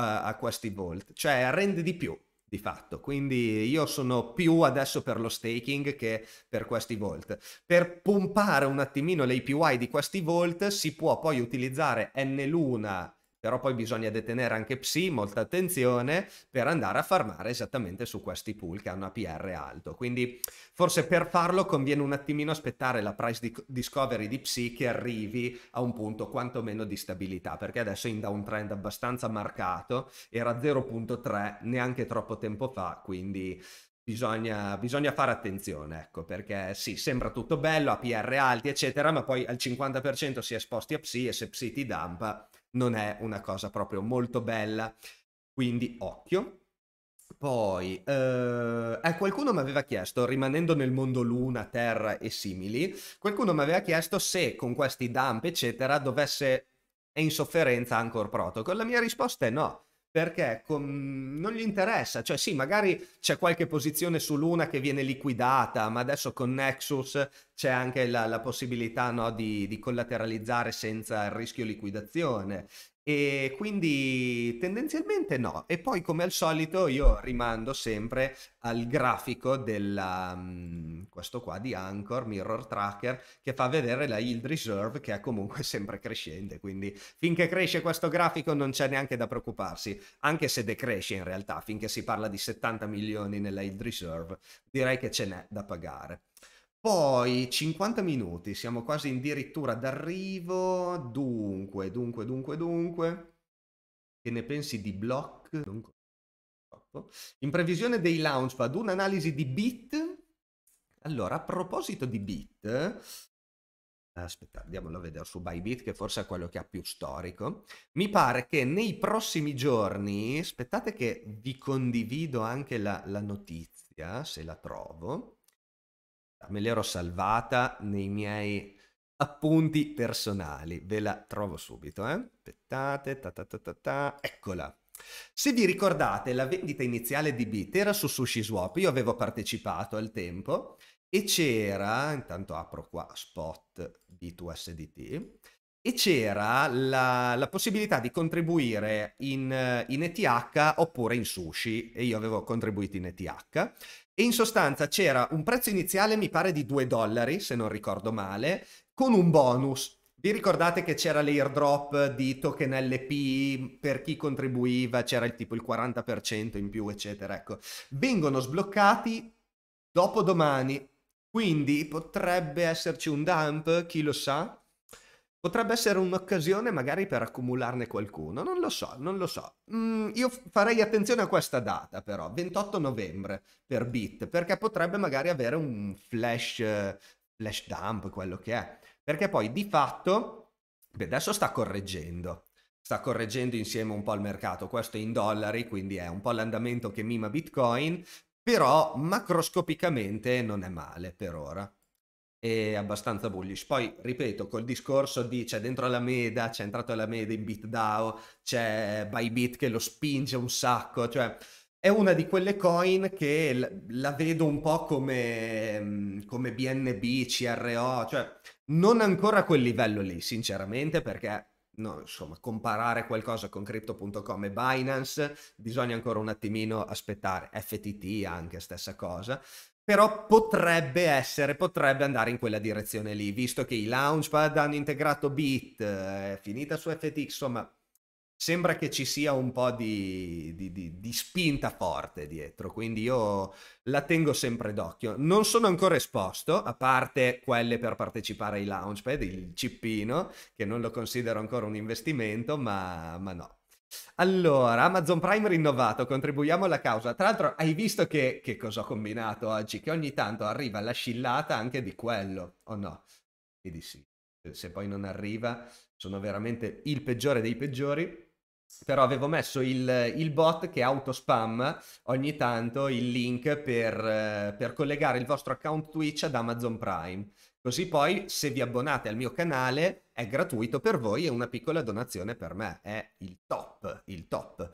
a questi volt, cioè rende di più di fatto. Quindi io sono più adesso per lo staking che per questi volt. Per pompare un attimino le di questi volt si può poi utilizzare N luna però poi bisogna detenere anche psi, molta attenzione, per andare a farmare esattamente su questi pool che hanno APR alto. Quindi forse per farlo conviene un attimino aspettare la price di- discovery di psi che arrivi a un punto quantomeno di stabilità, perché adesso è in downtrend abbastanza marcato, era 0.3 neanche troppo tempo fa, quindi Bisogna, bisogna, fare attenzione, ecco, perché sì, sembra tutto bello, APR alti, eccetera, ma poi al 50% si è esposti a psi e se psi ti dampa non è una cosa proprio molto bella, quindi occhio. Poi, eh, eh qualcuno mi aveva chiesto, rimanendo nel mondo Luna, Terra e simili, qualcuno mi aveva chiesto se con questi dump, eccetera, dovesse è in sofferenza Anchor Protocol? La mia risposta è no, perché com- non gli interessa, cioè sì, magari c'è qualche posizione su Luna che viene liquidata, ma adesso con Nexus c'è anche la, la possibilità no, di, di, collateralizzare senza il rischio liquidazione e quindi tendenzialmente no. E poi come al solito io rimando sempre al grafico della, mm, questo qua di Anchor, Mirror Tracker, che fa vedere la yield reserve che è comunque sempre crescente. Quindi finché cresce questo grafico non c'è neanche da preoccuparsi, anche se decresce in realtà, finché si parla di 70 milioni nella yield reserve, direi che ce n'è da pagare. Poi 50 minuti, siamo quasi addirittura d'arrivo. Dunque, dunque, dunque, dunque. Che ne pensi di Block? Dunque, in previsione dei Launchpad, un'analisi di Bit. Allora, a proposito di Bit, aspetta, andiamolo a vedere su Bybit, che forse è quello che ha più storico. Mi pare che nei prossimi giorni, aspettate che vi condivido anche la, la notizia, se la trovo me l'ero salvata nei miei appunti personali. Ve la trovo subito, eh? Aspettate, ta ta ta ta ta. Eccola. Se vi ricordate, la vendita iniziale di Bit era su SushiSwap, io avevo partecipato al tempo e c'era, intanto apro qua spot B2SDT, e c'era la, la possibilità di contribuire in, in ETH oppure in Sushi, e io avevo contribuito in ETH, e in sostanza c'era un prezzo iniziale, mi pare, di 2 dollari, se non ricordo male, con un bonus. Vi ricordate che c'era l'airdrop di token LP per chi contribuiva, c'era il tipo il 40% in più, eccetera. Ecco, vengono sbloccati dopo domani, quindi potrebbe esserci un dump, chi lo sa, Potrebbe essere un'occasione magari per accumularne qualcuno, non lo so, non lo so. Mm, io farei attenzione a questa data però, 28 novembre per Bit, perché potrebbe magari avere un flash, flash dump, quello che è. Perché poi di fatto, beh, adesso sta correggendo, sta correggendo insieme un po' il mercato, questo è in dollari, quindi è un po' l'andamento che mima Bitcoin, però macroscopicamente non è male per ora e abbastanza bullish. Poi, ripeto, col discorso di c'è dentro la Meda, c'è entrato la Meda in BitDAO, c'è Bybit che lo spinge un sacco, cioè è una di quelle coin che la vedo un po' come, come BNB, CRO, cioè non ancora a quel livello lì, sinceramente, perché no, insomma, comparare qualcosa con crypto.com e Binance bisogna ancora un attimino aspettare, FTT anche stessa cosa, però potrebbe essere, potrebbe andare in quella direzione lì, visto che i Launchpad hanno integrato Bit, eh, è finita su FTX, insomma, sembra che ci sia un po' di, di, di, di, spinta forte dietro, quindi io la tengo sempre d'occhio. Non sono ancora esposto, a parte quelle per partecipare ai Launchpad, il cippino, che non lo considero ancora un investimento, ma, ma no. Allora, Amazon Prime rinnovato, contribuiamo alla causa. Tra l'altro hai visto che, che cosa ho combinato oggi? Che ogni tanto arriva la scillata anche di quello, o oh no? E di sì. Se poi non arriva, sono veramente il peggiore dei peggiori però avevo messo il, il, bot che autospam ogni tanto il link per, eh, per collegare il vostro account Twitch ad Amazon Prime. Così poi se vi abbonate al mio canale è gratuito per voi e una piccola donazione per me. È il top, il top.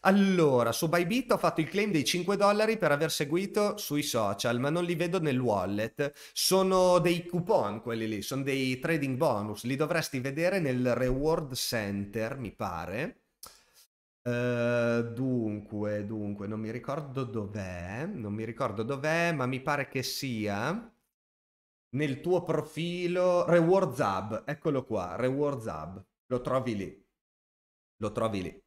Allora, su Bybit ho fatto il claim dei 5 dollari per aver seguito sui social, ma non li vedo nel wallet. Sono dei coupon quelli lì, sono dei trading bonus. Li dovresti vedere nel reward center, mi pare. Uh, dunque, dunque, non mi ricordo dov'è, non mi ricordo dov'è, ma mi pare che sia nel tuo profilo Rewards Hub, eccolo qua, Rewards Hub, lo trovi lì, lo trovi lì.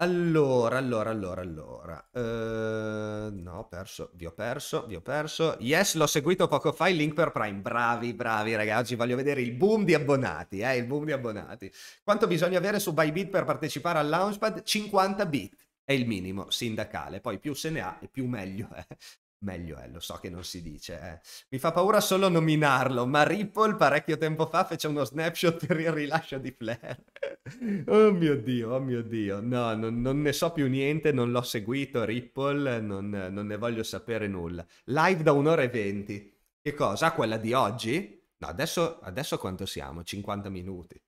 Allora, allora, allora, allora, uh, no, perso, vi ho perso, vi ho perso, yes, l'ho seguito poco fa, il link per Prime, bravi, bravi ragazzi, voglio vedere il boom di abbonati, eh, il boom di abbonati. Quanto bisogna avere su Bybit per partecipare al Launchpad? 50 bit, è il minimo sindacale, poi più se ne ha e più meglio è. Eh. Meglio è, lo so che non si dice. Eh. Mi fa paura solo nominarlo, ma Ripple parecchio tempo fa fece uno snapshot per il rilascio di Flare. oh mio Dio, oh mio Dio. No, non, non ne so più niente, non l'ho seguito Ripple, non, non, ne voglio sapere nulla. Live da un'ora e venti. Che cosa? Ah, quella di oggi? No, adesso, adesso quanto siamo? 50 minuti.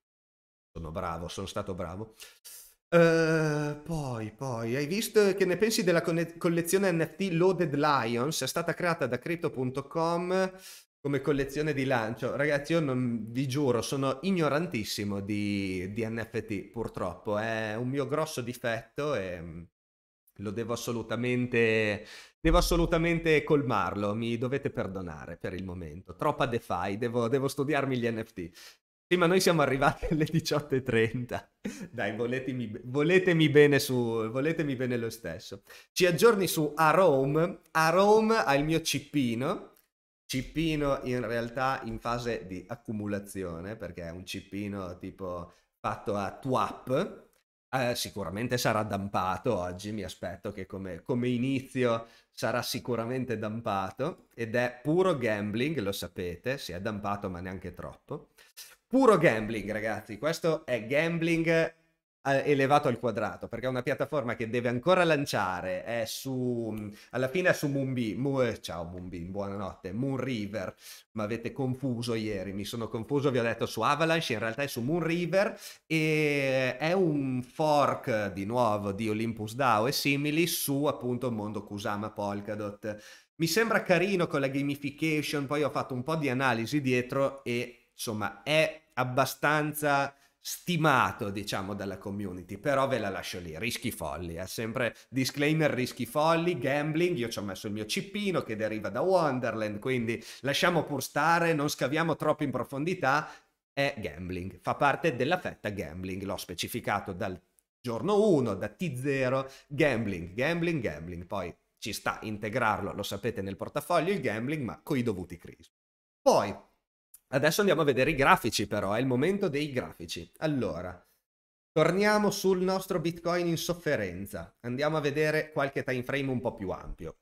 Sono bravo, sono stato bravo. Uh, poi, poi, hai visto che ne pensi della conne- collezione NFT Loaded Lions? È stata creata da Crypto.com come collezione di lancio. Ragazzi, io non, vi giuro, sono ignorantissimo di, di NFT, purtroppo. È un mio grosso difetto e mm, lo devo assolutamente, devo assolutamente colmarlo. Mi dovete perdonare per il momento. Troppa DeFi, devo, devo studiarmi gli NFT. Sì, ma noi siamo arrivati alle 18.30. Dai, voletemi, voletemi, bene su, voletemi bene lo stesso. Ci aggiorni su Arome. Arome ha il mio cippino. Cippino in realtà in fase di accumulazione, perché è un cippino tipo fatto a TWAP. Eh, sicuramente sarà dampato oggi, mi aspetto che come, come inizio sarà sicuramente dampato ed è puro gambling, lo sapete, si è dampato ma neanche troppo puro gambling, ragazzi. Questo è gambling eh, elevato al quadrato perché è una piattaforma che deve ancora lanciare è su mm, alla fine è su Moonbi Mo, eh, ciao Moonbi buonanotte Moon River mi avete confuso ieri mi sono confuso vi ho detto su Avalanche in realtà è su Moon River e è un fork di nuovo di Olympus DAO e simili su appunto mondo Kusama Polkadot mi sembra carino con la gamification poi ho fatto un po' di analisi dietro e insomma è abbastanza stimato diciamo dalla community però ve la lascio lì rischi folli è eh. sempre disclaimer rischi folli gambling io ci ho messo il mio cippino che deriva da Wonderland quindi lasciamo pur stare non scaviamo troppo in profondità è gambling fa parte della fetta gambling l'ho specificato dal giorno 1 da T0 gambling gambling gambling poi ci sta integrarlo lo sapete nel portafoglio il gambling ma coi dovuti crisi poi Adesso andiamo a vedere i grafici però, è il momento dei grafici. Allora, torniamo sul nostro Bitcoin in sofferenza. Andiamo a vedere qualche time frame un po' più ampio.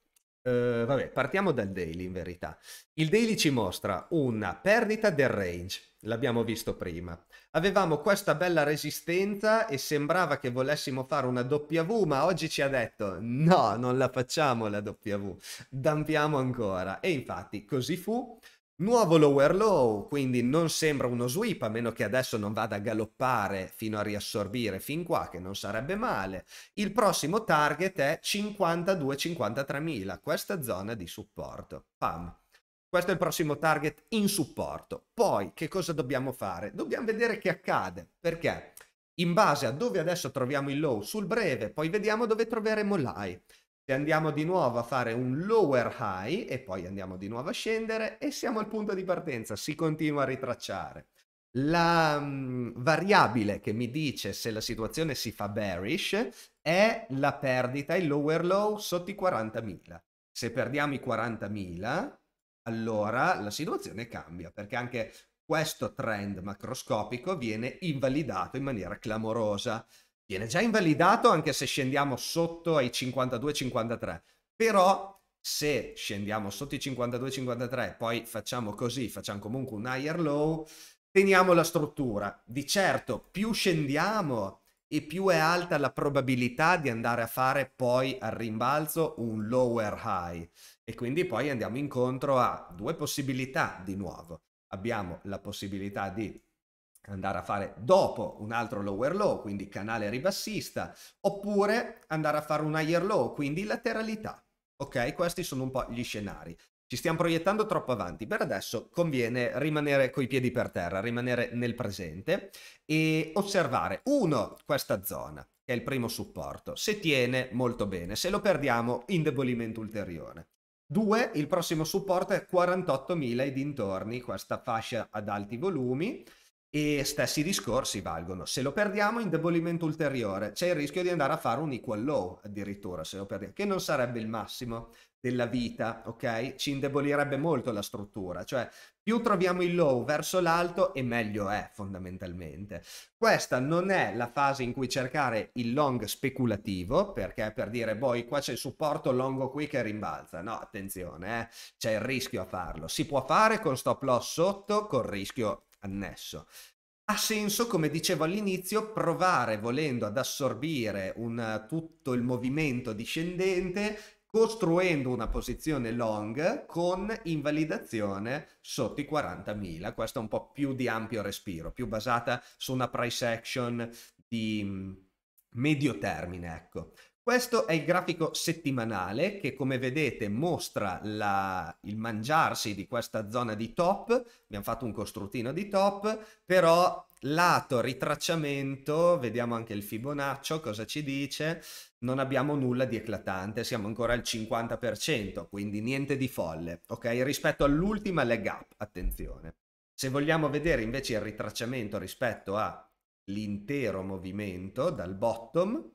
Uh, vabbè, partiamo dal daily in verità. Il daily ci mostra una perdita del range, l'abbiamo visto prima. Avevamo questa bella resistenza e sembrava che volessimo fare una W, ma oggi ci ha detto no, non la facciamo la W, dampiamo ancora. E infatti così fu. Nuovo lower low, quindi non sembra uno sweep, a meno che adesso non vada a galoppare fino a riassorbire fin qua, che non sarebbe male. Il prossimo target è 52-53 mila, questa zona di supporto. Pam. Questo è il prossimo target in supporto. Poi, che cosa dobbiamo fare? Dobbiamo vedere che accade, perché in base a dove adesso troviamo il low sul breve, poi vediamo dove troveremo l'high. Se andiamo di nuovo a fare un lower high e poi andiamo di nuovo a scendere e siamo al punto di partenza, si continua a ritracciare. La mh, mm, variabile che mi dice se la situazione si fa bearish è la perdita, il lower low sotto i 40.000. Se perdiamo i 40.000, allora la situazione cambia, perché anche questo trend macroscopico viene invalidato in maniera clamorosa viene già invalidato anche se scendiamo sotto ai 52-53. Però se scendiamo sotto i 52-53 poi facciamo così, facciamo comunque un higher low, teniamo la struttura. Di certo, più scendiamo e più è alta la probabilità di andare a fare poi al rimbalzo un lower high e quindi poi andiamo incontro a due possibilità di nuovo. Abbiamo la possibilità di andare a fare dopo un altro lower low, quindi canale ribassista, oppure andare a fare un higher low, quindi lateralità. Ok, questi sono un po' gli scenari. Ci stiamo proiettando troppo avanti, per adesso conviene rimanere coi piedi per terra, rimanere nel presente e osservare, uno, questa zona, che è il primo supporto, se tiene molto bene, se lo perdiamo indebolimento ulteriore. Due, il prossimo supporto è 48.000 e dintorni, questa fascia ad alti volumi, e stessi discorsi valgono. Se lo perdiamo, indebolimento ulteriore. C'è il rischio di andare a fare un equal low addirittura, se lo perdiamo, che non sarebbe il massimo della vita, ok? Ci indebolirebbe molto la struttura, cioè più troviamo il low verso l'alto e meglio è fondamentalmente. Questa non è la fase in cui cercare il long speculativo, perché per dire, boh, qua c'è il supporto longo qui che rimbalza. No, attenzione, eh? c'è il rischio a farlo. Si può fare con stop loss sotto, con rischio annesso. Ha senso, come dicevo all'inizio, provare volendo ad assorbire un, tutto il movimento discendente costruendo una posizione long con invalidazione sotto i 40.000. Questo è un po' più di ampio respiro, più basata su una price action di mm, medio termine, ecco. Questo è il grafico settimanale che come vedete mostra la, il mangiarsi di questa zona di top, abbiamo fatto un costruttino di top, però lato ritracciamento, vediamo anche il Fibonaccio cosa ci dice, non abbiamo nulla di eclatante, siamo ancora al 50%, quindi niente di folle, ok? Rispetto all'ultima leg up, attenzione. Se vogliamo vedere invece il ritracciamento rispetto all'intero movimento dal bottom,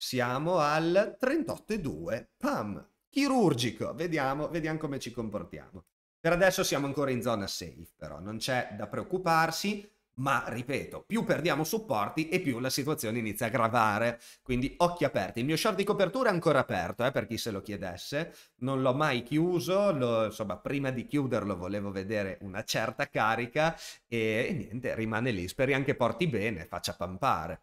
siamo al 38,2 PAM. Chirurgico, vediamo, vediamo come ci comportiamo. Per adesso siamo ancora in zona safe, però non c'è da preoccuparsi, ma ripeto, più perdiamo supporti e più la situazione inizia a gravare. Quindi occhi aperti. Il mio short di copertura è ancora aperto, eh, per chi se lo chiedesse. Non l'ho mai chiuso, lo, insomma, prima di chiuderlo volevo vedere una certa carica e, e niente, rimane lì. Speriamo che porti bene, faccia pampare.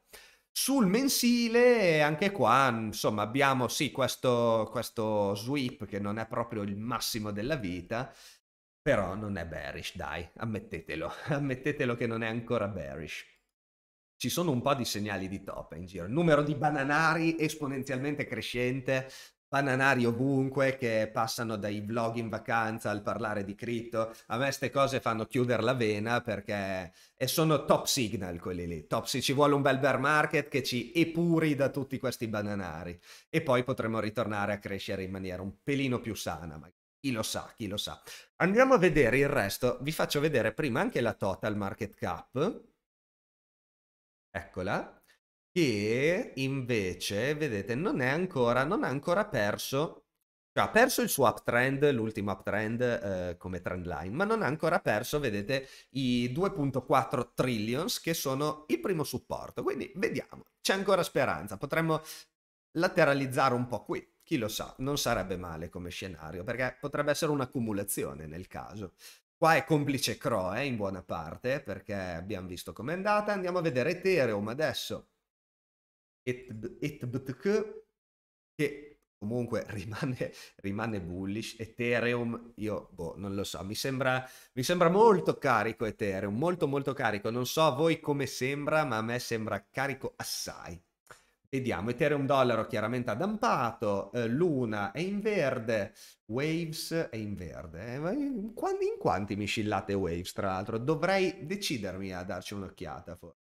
Sul mensile, anche qua, insomma, abbiamo sì questo, questo sweep che non è proprio il massimo della vita, però non è bearish, dai, ammettetelo, ammettetelo che non è ancora bearish. Ci sono un po' di segnali di top in giro. Il numero di bananari esponenzialmente crescente, bananari ovunque che passano dai vlog in vacanza al parlare di cripto. A me queste cose fanno chiudere la vena perché e sono top signal quelli lì. Top ci vuole un bel bear market che ci epuri da tutti questi bananari e poi potremo ritornare a crescere in maniera un pelino più sana. Ma chi lo sa, chi lo sa. Andiamo a vedere il resto. Vi faccio vedere prima anche la total market cap. Eccola che invece, vedete, non è ancora, non ha ancora perso, cioè ha perso il suo uptrend, l'ultimo uptrend eh, come trend line, ma non ha ancora perso, vedete, i 2.4 trillions che sono il primo supporto. Quindi vediamo, c'è ancora speranza, potremmo lateralizzare un po' qui, chi lo sa, non sarebbe male come scenario, perché potrebbe essere un'accumulazione nel caso. Qua è complice Croe eh, in buona parte, perché abbiamo visto com'è andata. Andiamo a vedere Ethereum adesso ETBTC che comunque rimane, rimane, bullish. Ethereum, io boh, non lo so, mi sembra, mi sembra molto carico Ethereum, molto molto carico. Non so a voi come sembra, ma a me sembra carico assai. Vediamo, Ethereum dollaro chiaramente ha dampato, eh, Luna è in verde, Waves è in verde. Eh, in, quanti, in quanti mi scillate Waves, tra l'altro? Dovrei decidermi a darci un'occhiata forse.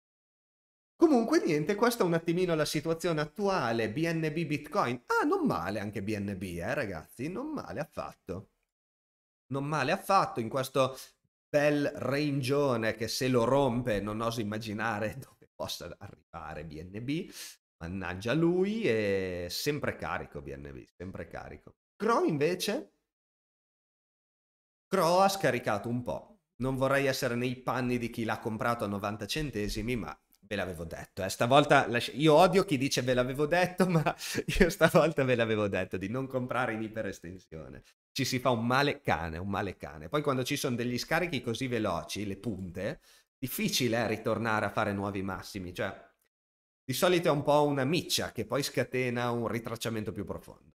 Comunque niente, questa è un attimino la situazione attuale, BNB Bitcoin. Ah, non male anche BNB, eh ragazzi, non male affatto. Non male affatto in questo bel rangione che se lo rompe non oso immaginare dove possa arrivare BNB. Mannaggia lui, è sempre carico BNB, sempre carico. Crow invece? Crow ha scaricato un po'. Non vorrei essere nei panni di chi l'ha comprato a 90 centesimi, ma ve l'avevo detto. Eh. Stavolta io odio chi dice ve l'avevo detto, ma io stavolta ve l'avevo detto di non comprare in iperestensione. Ci si fa un male cane, un male cane. Poi quando ci sono degli scarichi così veloci, le punte, difficile è eh, ritornare a fare nuovi massimi. Cioè, di solito è un po' una miccia che poi scatena un ritracciamento più profondo.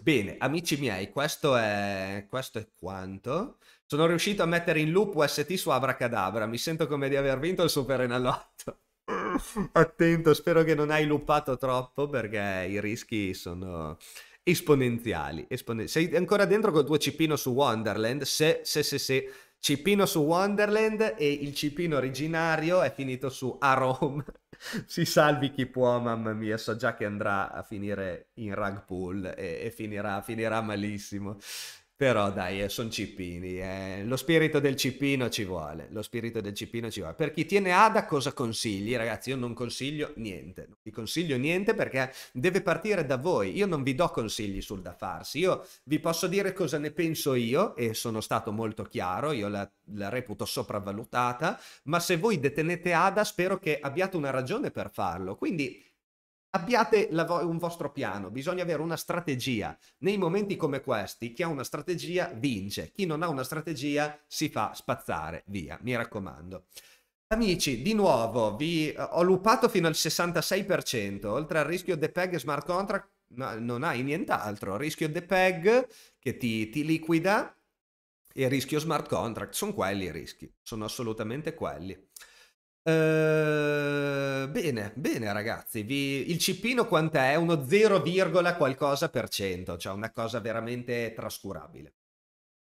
Bene, amici miei, questo è, questo è quanto. Sono riuscito a mettere in loop UST su Avracadabra. Mi sento come di aver vinto il Super Enalotto. Attento, spero che non hai loopato troppo perché i rischi sono esponenziali. Espon- Sei ancora dentro col tuo cipino su Wonderland? Se, se, se, se. Cipino su Wonderland e il cipino originario è finito su A si salvi chi può, mamma mia, so già che andrà a finire in rug pool e, e finirà, finirà malissimo. Però dai, eh, sono cipini. eh. lo spirito del cipino ci vuole, lo spirito del cippino ci vuole. Per chi tiene Ada cosa consigli? Ragazzi, io non consiglio niente, non vi consiglio niente perché deve partire da voi, io non vi do consigli sul da farsi, io vi posso dire cosa ne penso io e sono stato molto chiaro, io la, la reputo sopravvalutata, ma se voi detenete Ada spero che abbiate una ragione per farlo, quindi Abbiate vo- un vostro piano, bisogna avere una strategia. Nei momenti come questi, chi ha una strategia vince, chi non ha una strategia si fa spazzare via, mi raccomando. Amici, di nuovo, vi eh, ho lupato fino al 66%, oltre al rischio The Peg Smart Contract, no, non hai nient'altro, rischio The Peg che ti, ti liquida e rischio Smart Contract, sono quelli i rischi, sono assolutamente quelli. Uh, bene, bene ragazzi, Vi, il cippino quant'è? Uno 0, qualcosa per cento, cioè una cosa veramente trascurabile.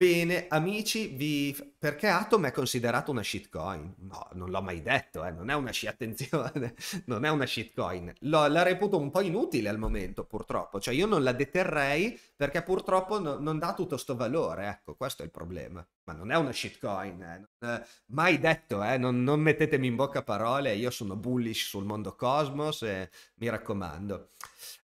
Bene, amici, vi... perché Atom è considerato una shitcoin? No, non l'ho mai detto, eh. non è una shit, attenzione, non è una shitcoin. L'ho, la reputo un po' inutile al momento, purtroppo. Cioè, io non la deterrei perché purtroppo no, non dà tutto sto valore, ecco, questo è il problema. Ma non è una shitcoin, eh. Non, eh, mai detto, eh. non, non mettetemi in bocca parole, io sono bullish sul mondo Cosmos e mi raccomando.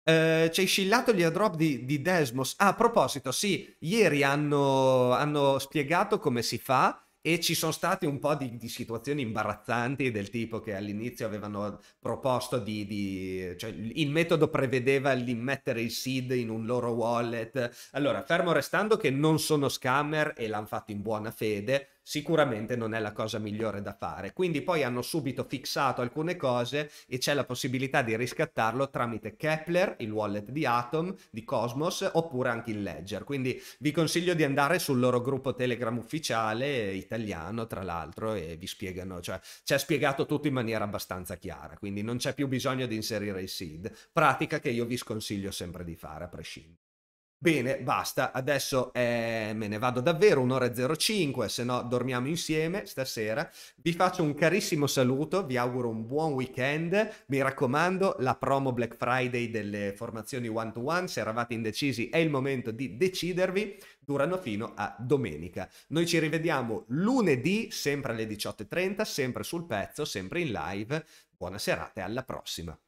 Uh, c'è scillato gli airdrop di, di, Desmos. Ah, a proposito, sì, ieri hanno, hanno, spiegato come si fa e ci sono state un po' di, di situazioni imbarazzanti del tipo che all'inizio avevano proposto di, di cioè, il metodo prevedeva di mettere il seed in un loro wallet. Allora, fermo restando che non sono scammer e l'hanno fatto in buona fede, sicuramente non è la cosa migliore da fare. Quindi poi hanno subito fissato alcune cose e c'è la possibilità di riscattarlo tramite Kepler, il wallet di Atom, di Cosmos oppure anche il Ledger. Quindi vi consiglio di andare sul loro gruppo Telegram ufficiale italiano, tra l'altro, e vi spiegano, cioè c'è spiegato tutto in maniera abbastanza chiara, quindi non c'è più bisogno di inserire i seed, pratica che io vi sconsiglio sempre di fare a prescindere. Bene, basta, adesso eh, me ne vado davvero, un'ora e 05, se no dormiamo insieme stasera. Vi faccio un carissimo saluto, vi auguro un buon weekend, mi raccomando, la promo Black Friday delle formazioni one-to-one, se eravate indecisi è il momento di decidervi, durano fino a domenica. Noi ci rivediamo lunedì, sempre alle 18.30, sempre sul pezzo, sempre in live. Buona serata e alla prossima.